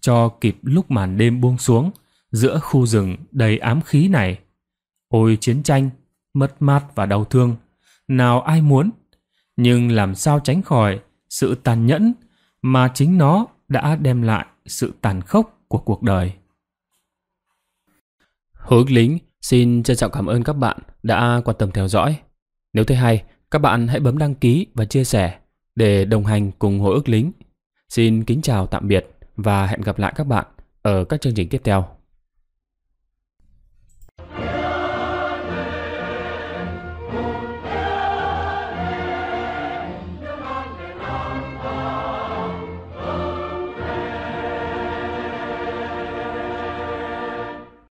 cho kịp lúc màn đêm buông xuống giữa khu rừng đầy ám khí này. Ôi chiến tranh, mất mát và đau thương, nào ai muốn, nhưng làm sao tránh khỏi sự tàn nhẫn mà chính nó đã đem lại sự tàn khốc của cuộc đời. Hữu ích lính xin trân trọng cảm ơn các bạn đã quan tâm theo dõi. Nếu thấy hay, các bạn hãy bấm đăng ký và chia sẻ để đồng hành cùng Hồ ước lính Xin kính chào tạm biệt và hẹn gặp lại các bạn ở các chương trình tiếp theo.